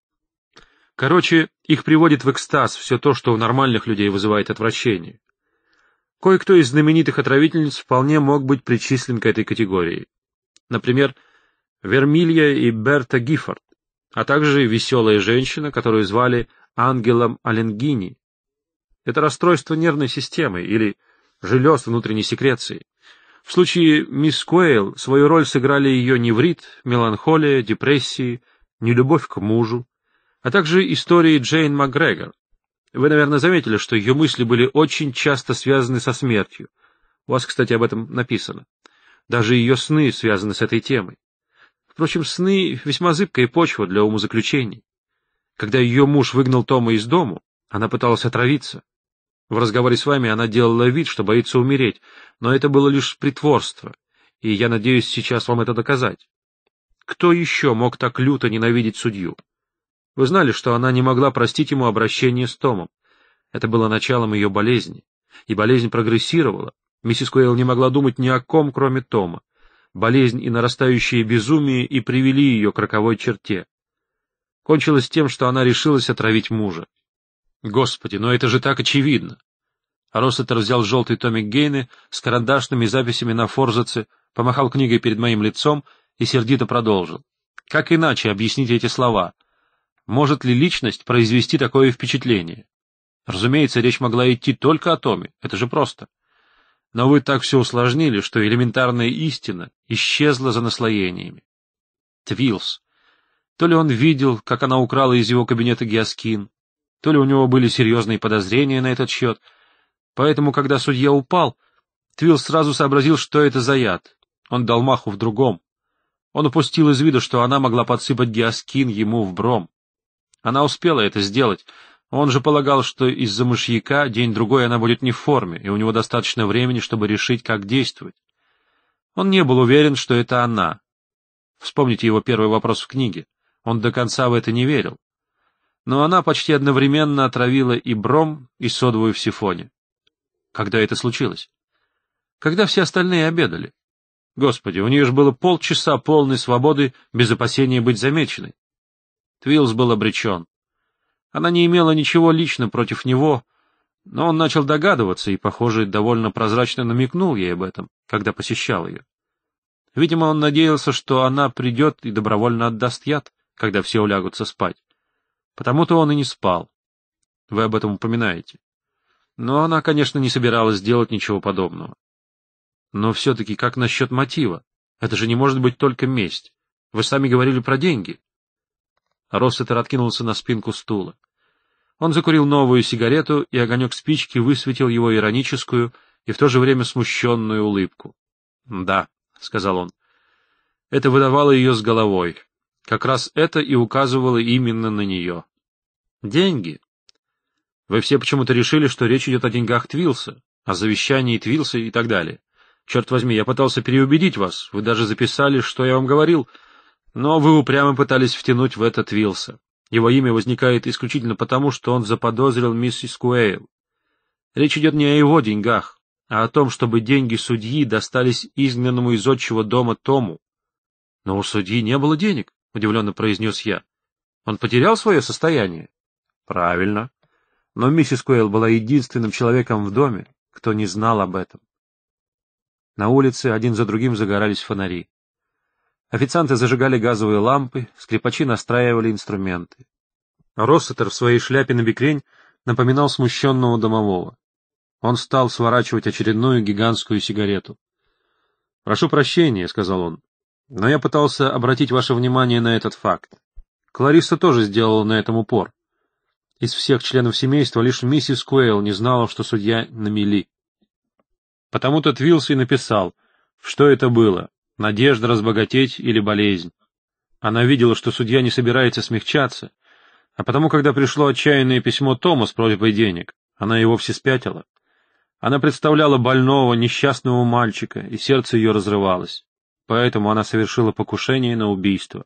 Короче, их приводит в экстаз все то, что у нормальных людей вызывает отвращение. Кое-кто из знаменитых отравительниц вполне мог быть причислен к этой категории. Например, Вермилья и Берта Гиффорд, а также веселая женщина, которую звали Ангелом Аленгини. Это расстройство нервной системы или желез внутренней секреции. В случае мисс Куэйл свою роль сыграли ее неврит, меланхолия, депрессии, нелюбовь к мужу, а также истории Джейн Макгрегор. Вы, наверное, заметили, что ее мысли были очень часто связаны со смертью. У вас, кстати, об этом написано. Даже ее сны связаны с этой темой. Впрочем, сны — весьма зыбкая почва для умозаключений. Когда ее муж выгнал Тома из дому, она пыталась отравиться. В разговоре с вами она делала вид, что боится умереть, но это было лишь притворство, и я надеюсь сейчас вам это доказать. Кто еще мог так люто ненавидеть судью? Вы знали, что она не могла простить ему обращение с Томом. Это было началом ее болезни, и болезнь прогрессировала. Миссис Куэлл не могла думать ни о ком, кроме Тома. Болезнь и нарастающее безумие и привели ее к роковой черте. Кончилось тем, что она решилась отравить мужа. Господи, но это же так очевидно! Россетер взял желтый томик Гейны с карандашными записями на форзаце, помахал книгой перед моим лицом и сердито продолжил. Как иначе объяснить эти слова? Может ли личность произвести такое впечатление? Разумеется, речь могла идти только о Томе, это же просто. Но вы так все усложнили, что элементарная истина исчезла за наслоениями. Твилс. То ли он видел, как она украла из его кабинета гиаскин, то ли у него были серьезные подозрения на этот счет. Поэтому, когда судья упал, Твилл сразу сообразил, что это за яд. Он дал маху в другом. Он упустил из виду, что она могла подсыпать гиоскин ему в бром. Она успела это сделать. Он же полагал, что из-за мышьяка день-другой она будет не в форме, и у него достаточно времени, чтобы решить, как действовать. Он не был уверен, что это она. Вспомните его первый вопрос в книге. Он до конца в это не верил но она почти одновременно отравила и бром, и содовую в сифоне. Когда это случилось? Когда все остальные обедали. Господи, у нее же было полчаса полной свободы, без опасения быть замеченной. Твилс был обречен. Она не имела ничего лично против него, но он начал догадываться и, похоже, довольно прозрачно намекнул ей об этом, когда посещал ее. Видимо, он надеялся, что она придет и добровольно отдаст яд, когда все улягутся спать. Потому-то он и не спал. Вы об этом упоминаете. Но она, конечно, не собиралась делать ничего подобного. Но все-таки как насчет мотива? Это же не может быть только месть. Вы сами говорили про деньги. Россетер откинулся на спинку стула. Он закурил новую сигарету, и огонек спички высветил его ироническую и в то же время смущенную улыбку. — Да, — сказал он, — это выдавало ее с головой. Как раз это и указывало именно на нее. Деньги. Вы все почему-то решили, что речь идет о деньгах Твилса, о завещании Твилса и так далее. Черт возьми, я пытался переубедить вас, вы даже записали, что я вам говорил, но вы упрямо пытались втянуть в это Твилса. Его имя возникает исключительно потому, что он заподозрил миссис Куэйл. Речь идет не о его деньгах, а о том, чтобы деньги судьи достались изгнанному из отчего дома Тому. Но у судьи не было денег удивленно произнес я. Он потерял свое состояние? Правильно. Но миссис Куэлл была единственным человеком в доме, кто не знал об этом. На улице один за другим загорались фонари. Официанты зажигали газовые лампы, скрипачи настраивали инструменты. Россетер в своей шляпе на бекрень напоминал смущенного домового. Он стал сворачивать очередную гигантскую сигарету. — Прошу прощения, — сказал он, но я пытался обратить ваше внимание на этот факт. Клариса тоже сделала на этом упор. Из всех членов семейства лишь миссис Куэйл не знала, что судья на мели. Потому-то Твилс и написал, что это было — надежда разбогатеть или болезнь. Она видела, что судья не собирается смягчаться, а потому, когда пришло отчаянное письмо Тома с просьбой денег, она его вовсе спятила. Она представляла больного, несчастного мальчика, и сердце ее разрывалось поэтому она совершила покушение на убийство.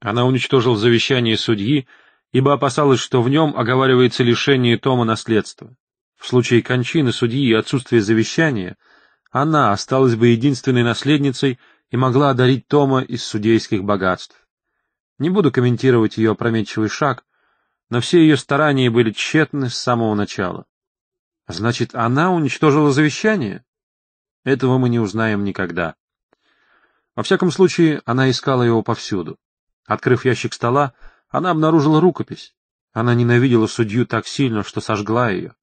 Она уничтожила завещание судьи, ибо опасалась, что в нем оговаривается лишение Тома наследства. В случае кончины судьи и отсутствия завещания она осталась бы единственной наследницей и могла одарить Тома из судейских богатств. Не буду комментировать ее опрометчивый шаг, но все ее старания были тщетны с самого начала. Значит, она уничтожила завещание? Этого мы не узнаем никогда. Во всяком случае, она искала его повсюду. Открыв ящик стола, она обнаружила рукопись. Она ненавидела судью так сильно, что сожгла ее.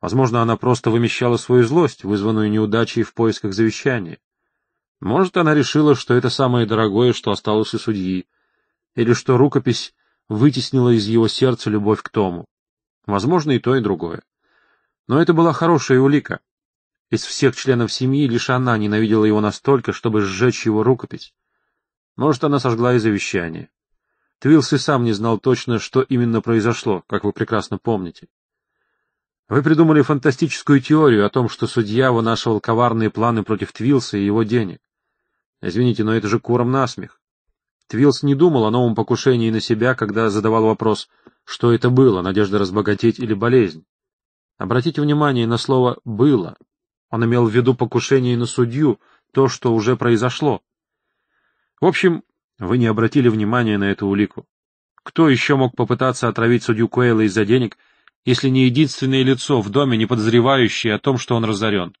Возможно, она просто вымещала свою злость, вызванную неудачей в поисках завещания. Может, она решила, что это самое дорогое, что осталось у судьи, или что рукопись вытеснила из его сердца любовь к Тому. Возможно, и то, и другое. Но это была хорошая улика. Из всех членов семьи лишь она ненавидела его настолько, чтобы сжечь его рукопись. Может, она сожгла и завещание. Твилс и сам не знал точно, что именно произошло, как вы прекрасно помните. Вы придумали фантастическую теорию о том, что судья вынашивал коварные планы против Твилса и его денег. Извините, но это же куром насмех. Твилс не думал о новом покушении на себя, когда задавал вопрос, что это было, надежда разбогатеть или болезнь. Обратите внимание на слово «было». Он имел в виду покушение на судью, то, что уже произошло. В общем, вы не обратили внимания на эту улику. Кто еще мог попытаться отравить судью Куэйла из-за денег, если не единственное лицо в доме, не подозревающее о том, что он разорен?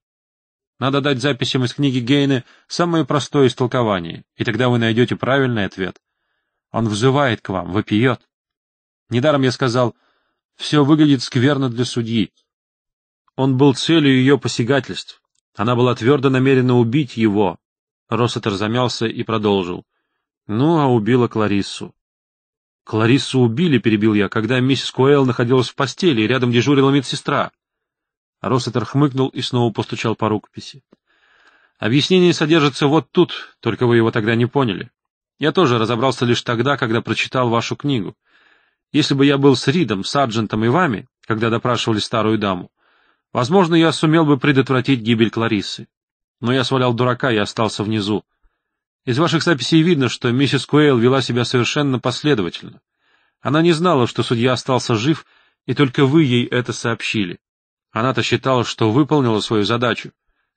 Надо дать записям из книги Гейны самое простое истолкование, и тогда вы найдете правильный ответ. Он взывает к вам, вопиет. Недаром я сказал, все выглядит скверно для судьи. Он был целью ее посягательств. Она была твердо намерена убить его. Россетер замялся и продолжил. Ну, а убила Клариссу. Клариссу убили, перебил я, когда миссис Куэлл находилась в постели, и рядом дежурила медсестра. Россетер хмыкнул и снова постучал по рукописи. Объяснение содержится вот тут, только вы его тогда не поняли. Я тоже разобрался лишь тогда, когда прочитал вашу книгу. Если бы я был с Ридом, Сарджентом и вами, когда допрашивали старую даму, Возможно, я сумел бы предотвратить гибель Клариссы, Но я свалял дурака и остался внизу. Из ваших записей видно, что миссис Куэйл вела себя совершенно последовательно. Она не знала, что судья остался жив, и только вы ей это сообщили. Она-то считала, что выполнила свою задачу.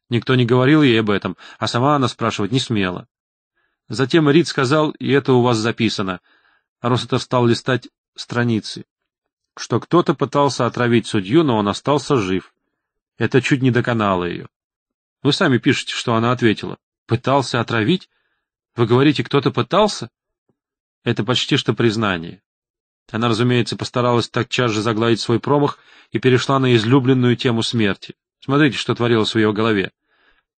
Никто не говорил ей об этом, а сама она спрашивать не смела. Затем Рид сказал, и это у вас записано. Росатов стал листать страницы, что кто-то пытался отравить судью, но он остался жив. Это чуть не доконало ее. Вы сами пишете, что она ответила. Пытался отравить? Вы говорите, кто-то пытался? Это почти что признание. Она, разумеется, постаралась тотчас же загладить свой промах и перешла на излюбленную тему смерти. Смотрите, что творилось в ее голове.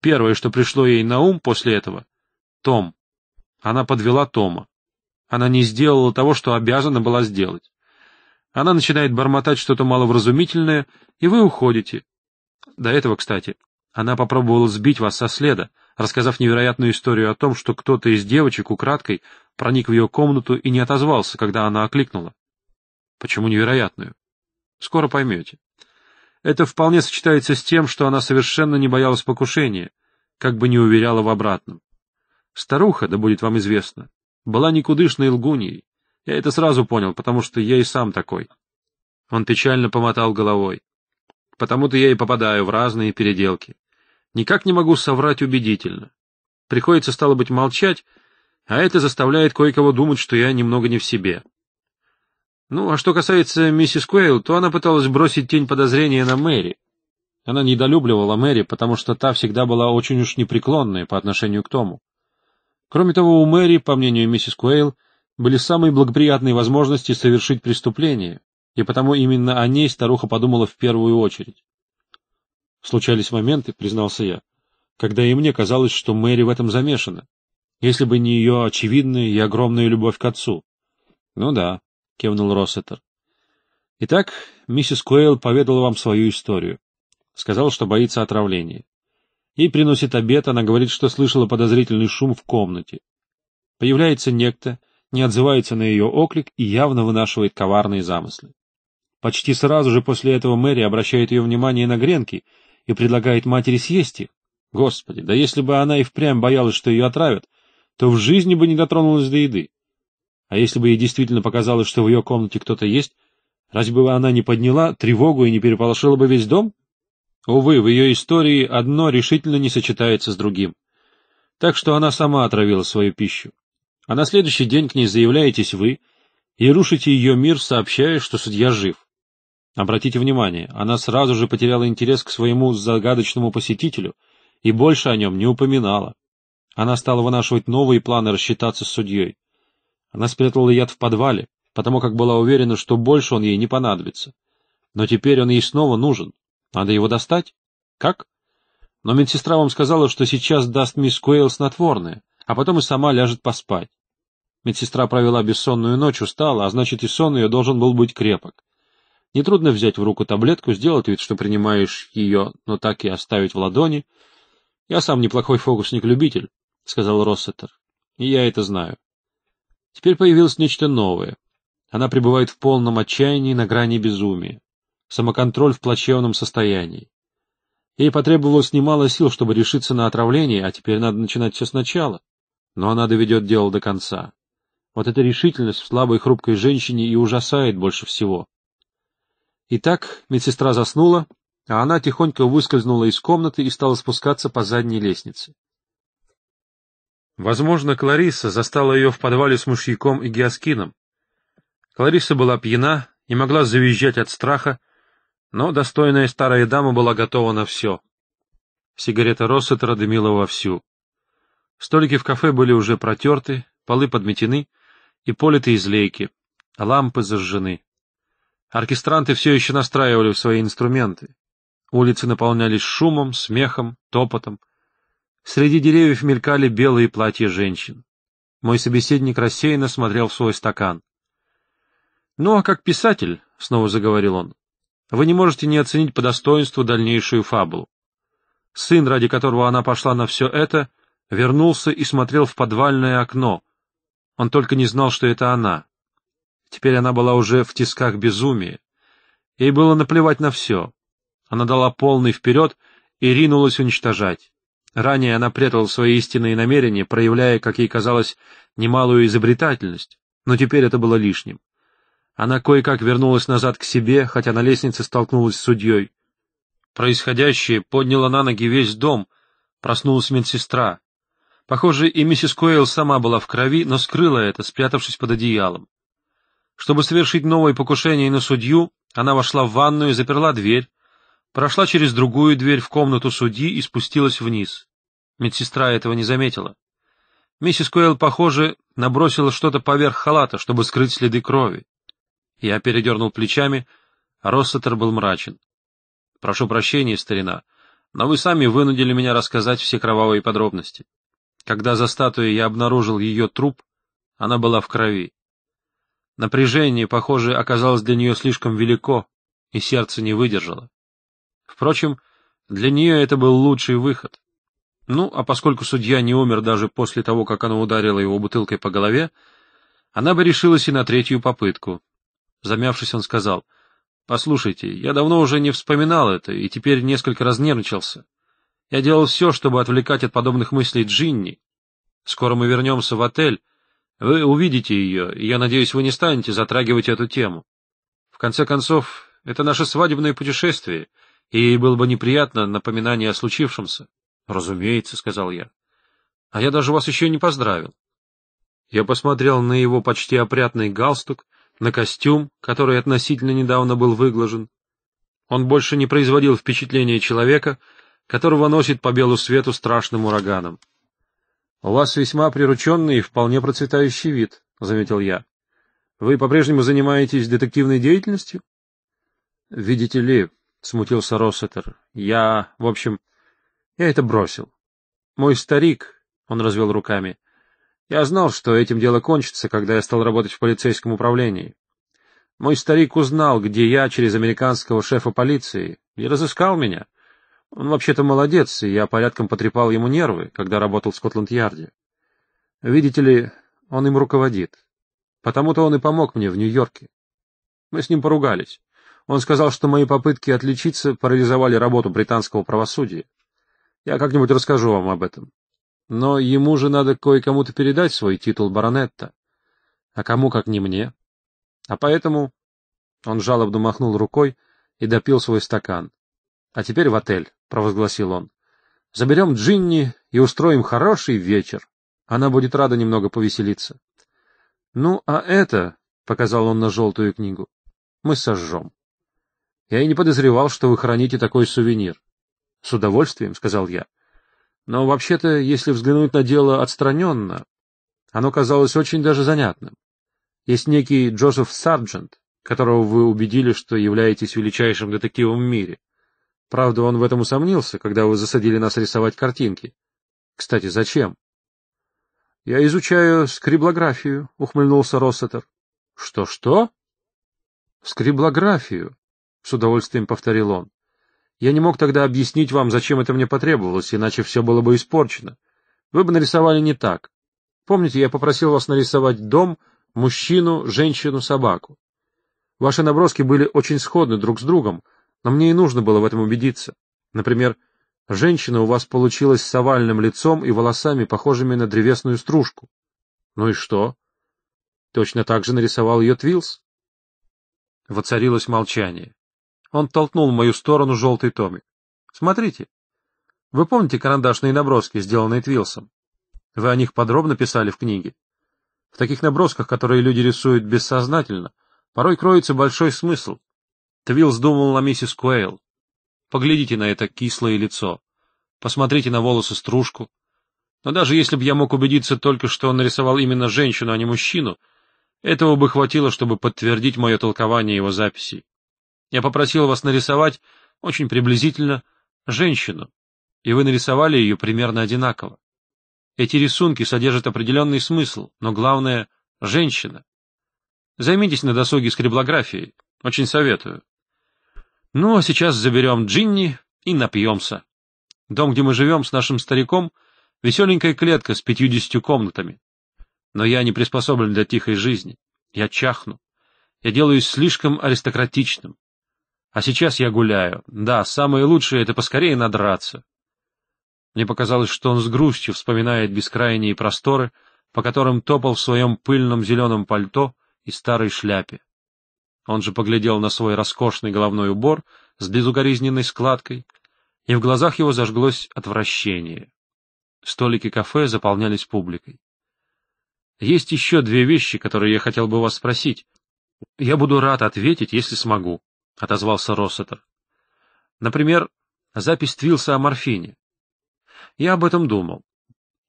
Первое, что пришло ей на ум после этого — Том. Она подвела Тома. Она не сделала того, что обязана была сделать. Она начинает бормотать что-то маловразумительное, и вы уходите, до этого, кстати, она попробовала сбить вас со следа, рассказав невероятную историю о том, что кто-то из девочек украдкой проник в ее комнату и не отозвался, когда она окликнула. Почему невероятную? Скоро поймете. Это вполне сочетается с тем, что она совершенно не боялась покушения, как бы не уверяла в обратном. Старуха, да будет вам известно, была никудышной лгуньей. Я это сразу понял, потому что я и сам такой. Он печально помотал головой. Потому-то я и попадаю в разные переделки. Никак не могу соврать убедительно. Приходится, стало быть, молчать, а это заставляет кое-кого думать, что я немного не в себе. Ну, а что касается миссис Куэйл, то она пыталась бросить тень подозрения на Мэри. Она недолюбливала Мэри, потому что та всегда была очень уж непреклонная по отношению к Тому. Кроме того, у Мэри, по мнению миссис Куэйл, были самые благоприятные возможности совершить преступление, и потому именно о ней старуха подумала в первую очередь. Случались моменты, признался я, когда и мне казалось, что Мэри в этом замешана, если бы не ее очевидная и огромная любовь к отцу. — Ну да, — кивнул Россетер. — Итак, миссис Куэйл поведала вам свою историю. сказала, что боится отравления. Ей приносит обед, она говорит, что слышала подозрительный шум в комнате. Появляется некто, не отзывается на ее оклик и явно вынашивает коварные замыслы. Почти сразу же после этого Мэри обращает ее внимание на гренки и предлагает матери съесть их. Господи, да если бы она и впрямь боялась, что ее отравят, то в жизни бы не дотронулась до еды. А если бы ей действительно показалось, что в ее комнате кто-то есть, разве бы она не подняла тревогу и не переполошила бы весь дом? Увы, в ее истории одно решительно не сочетается с другим. Так что она сама отравила свою пищу. А на следующий день к ней заявляетесь вы и рушите ее мир, сообщая, что судья жив. Обратите внимание, она сразу же потеряла интерес к своему загадочному посетителю и больше о нем не упоминала. Она стала вынашивать новые планы рассчитаться с судьей. Она спрятала яд в подвале, потому как была уверена, что больше он ей не понадобится. Но теперь он ей снова нужен. Надо его достать? Как? Но медсестра вам сказала, что сейчас даст мисс Куэйл снотворное, а потом и сама ляжет поспать. Медсестра провела бессонную ночь, устала, а значит и сон ее должен был быть крепок. Нетрудно взять в руку таблетку, сделать вид, что принимаешь ее, но так и оставить в ладони. — Я сам неплохой фокусник-любитель, — сказал Россетер. — И я это знаю. Теперь появилось нечто новое. Она пребывает в полном отчаянии на грани безумия. Самоконтроль в плачевном состоянии. Ей потребовалось немало сил, чтобы решиться на отравление, а теперь надо начинать все сначала. Но она доведет дело до конца. Вот эта решительность в слабой хрупкой женщине и ужасает больше всего. Итак, медсестра заснула, а она тихонько выскользнула из комнаты и стала спускаться по задней лестнице. Возможно, Клариса застала ее в подвале с мужьяком и гиаскином. Клариса была пьяна и могла завизжать от страха, но достойная старая дама была готова на все. Сигарета Россетера дымила вовсю. Столики в кафе были уже протерты, полы подметены и политы излейки, а лампы зажжены. Оркестранты все еще настраивали свои инструменты. Улицы наполнялись шумом, смехом, топотом. Среди деревьев мелькали белые платья женщин. Мой собеседник рассеянно смотрел в свой стакан. — Ну а как писатель, — снова заговорил он, — вы не можете не оценить по достоинству дальнейшую фабулу. Сын, ради которого она пошла на все это, вернулся и смотрел в подвальное окно. Он только не знал, что это она. Теперь она была уже в тисках безумия. Ей было наплевать на все. Она дала полный вперед и ринулась уничтожать. Ранее она прятала свои истинные намерения, проявляя, как ей казалось, немалую изобретательность, но теперь это было лишним. Она кое-как вернулась назад к себе, хотя на лестнице столкнулась с судьей. Происходящее подняло на ноги весь дом, проснулась медсестра. Похоже, и миссис Койл сама была в крови, но скрыла это, спрятавшись под одеялом. Чтобы совершить новое покушение на судью, она вошла в ванную, и заперла дверь, прошла через другую дверь в комнату судьи и спустилась вниз. Медсестра этого не заметила. Миссис Куэлл, похоже, набросила что-то поверх халата, чтобы скрыть следы крови. Я передернул плечами, а Россетер был мрачен. — Прошу прощения, старина, но вы сами вынудили меня рассказать все кровавые подробности. Когда за статуей я обнаружил ее труп, она была в крови. Напряжение, похоже, оказалось для нее слишком велико, и сердце не выдержало. Впрочем, для нее это был лучший выход. Ну, а поскольку судья не умер даже после того, как она ударила его бутылкой по голове, она бы решилась и на третью попытку. Замявшись, он сказал, — Послушайте, я давно уже не вспоминал это и теперь несколько раз нервничался. Я делал все, чтобы отвлекать от подобных мыслей Джинни. Скоро мы вернемся в отель, вы увидите ее, и я надеюсь, вы не станете затрагивать эту тему. В конце концов, это наше свадебное путешествие, и ей было бы неприятно напоминание о случившемся. — Разумеется, — сказал я. — А я даже вас еще не поздравил. Я посмотрел на его почти опрятный галстук, на костюм, который относительно недавно был выглажен. Он больше не производил впечатления человека, которого носит по белу свету страшным ураганом. — У вас весьма прирученный и вполне процветающий вид, — заметил я. — Вы по-прежнему занимаетесь детективной деятельностью? — Видите ли, — смутился Россетер, — я, в общем, я это бросил. Мой старик, — он развел руками, — я знал, что этим дело кончится, когда я стал работать в полицейском управлении. Мой старик узнал, где я через американского шефа полиции, и разыскал меня. — он вообще-то молодец, и я порядком потрепал ему нервы, когда работал в Скотланд-Ярде. Видите ли, он им руководит. Потому-то он и помог мне в Нью-Йорке. Мы с ним поругались. Он сказал, что мои попытки отличиться парализовали работу британского правосудия. Я как-нибудь расскажу вам об этом. Но ему же надо кое-кому-то передать свой титул баронетта. А кому, как не мне. А поэтому... Он жалобно махнул рукой и допил свой стакан. А теперь в отель. — провозгласил он. — Заберем Джинни и устроим хороший вечер. Она будет рада немного повеселиться. — Ну, а это, — показал он на желтую книгу, — мы сожжем. — Я и не подозревал, что вы храните такой сувенир. — С удовольствием, — сказал я. — Но вообще-то, если взглянуть на дело отстраненно, оно казалось очень даже занятным. Есть некий Джозеф Сарджент, которого вы убедили, что являетесь величайшим детективом в мире. Правда, он в этом усомнился, когда вы засадили нас рисовать картинки. Кстати, зачем? — Я изучаю скриблографию, — ухмыльнулся Россетер. Что — Скриблографию, — с удовольствием повторил он. — Я не мог тогда объяснить вам, зачем это мне потребовалось, иначе все было бы испорчено. Вы бы нарисовали не так. Помните, я попросил вас нарисовать дом, мужчину, женщину, собаку. Ваши наброски были очень сходны друг с другом, — но мне и нужно было в этом убедиться. Например, женщина у вас получилась с овальным лицом и волосами, похожими на древесную стружку. Ну и что? Точно так же нарисовал ее Твилс. Воцарилось молчание. Он толкнул в мою сторону желтый томик. Смотрите. Вы помните карандашные наброски, сделанные Твилсом? Вы о них подробно писали в книге. В таких набросках, которые люди рисуют бессознательно, порой кроется большой смысл, Твилл думал на миссис Куэйл. Поглядите на это кислое лицо. Посмотрите на волосы стружку. Но даже если бы я мог убедиться только, что он нарисовал именно женщину, а не мужчину, этого бы хватило, чтобы подтвердить мое толкование его записей. Я попросил вас нарисовать, очень приблизительно, женщину, и вы нарисовали ее примерно одинаково. Эти рисунки содержат определенный смысл, но главное — женщина. Займитесь на досуге скриблографией, очень советую. Ну, а сейчас заберем Джинни и напьемся. Дом, где мы живем с нашим стариком, веселенькая клетка с пятьюдесятью комнатами. Но я не приспособлен для тихой жизни. Я чахну. Я делаюсь слишком аристократичным. А сейчас я гуляю. Да, самое лучшее — это поскорее надраться. Мне показалось, что он с грустью вспоминает бескрайние просторы, по которым топал в своем пыльном зеленом пальто и старой шляпе он же поглядел на свой роскошный головной убор с безукоризненной складкой, и в глазах его зажглось отвращение. Столики кафе заполнялись публикой. «Есть еще две вещи, которые я хотел бы вас спросить. Я буду рад ответить, если смогу», — отозвался Россетер. «Например, запись Твилса о морфине. Я об этом думал.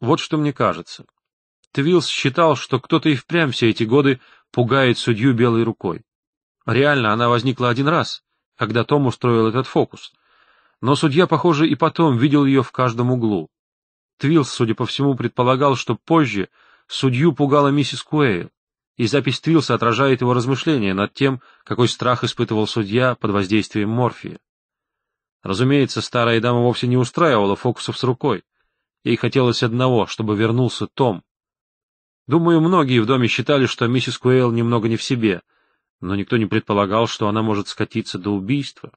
Вот что мне кажется. Твилс считал, что кто-то и впрямь все эти годы пугает судью белой рукой. Реально, она возникла один раз, когда Том устроил этот фокус. Но судья, похоже, и потом видел ее в каждом углу. Твилс, судя по всему, предполагал, что позже судью пугала миссис Куэйл, и запись Твилса отражает его размышления над тем, какой страх испытывал судья под воздействием морфия. Разумеется, старая дама вовсе не устраивала фокусов с рукой. Ей хотелось одного, чтобы вернулся Том. Думаю, многие в доме считали, что миссис Куэйл немного не в себе — но никто не предполагал, что она может скатиться до убийства.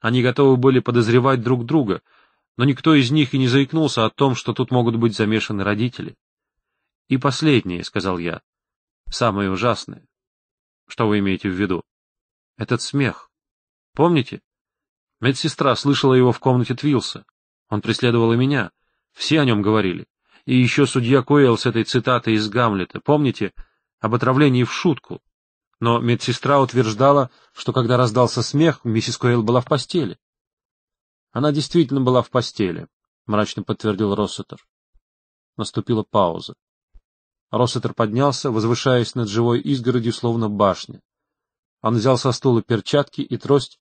Они готовы были подозревать друг друга, но никто из них и не заикнулся о том, что тут могут быть замешаны родители. — И последнее, — сказал я, — самое ужасное. — Что вы имеете в виду? — Этот смех. Помните? Медсестра слышала его в комнате Твилса. Он преследовал и меня. Все о нем говорили. И еще судья Куэлл с этой цитатой из Гамлета. Помните? Об отравлении в шутку но медсестра утверждала, что когда раздался смех, миссис Куэйл была в постели. — Она действительно была в постели, — мрачно подтвердил Россетер. Наступила пауза. Россетер поднялся, возвышаясь над живой изгородью, словно башня. Он взял со стула перчатки и трость,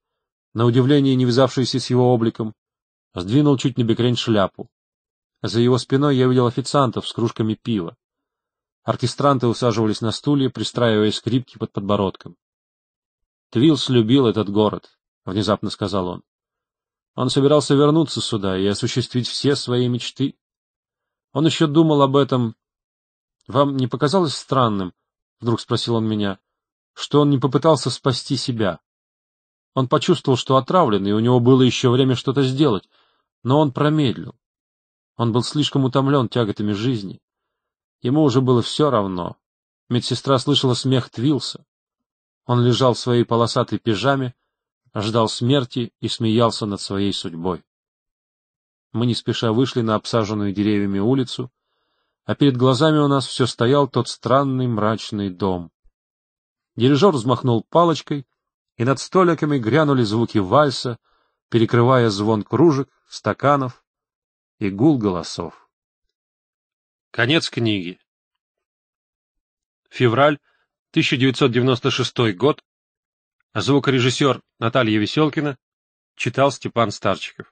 на удивление не вязавшиеся с его обликом, сдвинул чуть набекрень шляпу. За его спиной я видел официантов с кружками пива. Оркестранты усаживались на стулья, пристраивая скрипки под подбородком. «Твилс любил этот город», — внезапно сказал он. «Он собирался вернуться сюда и осуществить все свои мечты. Он еще думал об этом. Вам не показалось странным, — вдруг спросил он меня, — что он не попытался спасти себя?» Он почувствовал, что отравлен, и у него было еще время что-то сделать, но он промедлил. Он был слишком утомлен тяготами жизни. Ему уже было все равно. Медсестра слышала смех Твилса. Он лежал в своей полосатой пижаме, ждал смерти и смеялся над своей судьбой. Мы не спеша вышли на обсаженную деревьями улицу, а перед глазами у нас все стоял тот странный мрачный дом. Дирижер взмахнул палочкой, и над столиками грянули звуки вальса, перекрывая звон кружек, стаканов и гул голосов. Конец книги. Февраль 1996 год. Звукорежиссер Наталья Веселкина читал Степан Старчиков.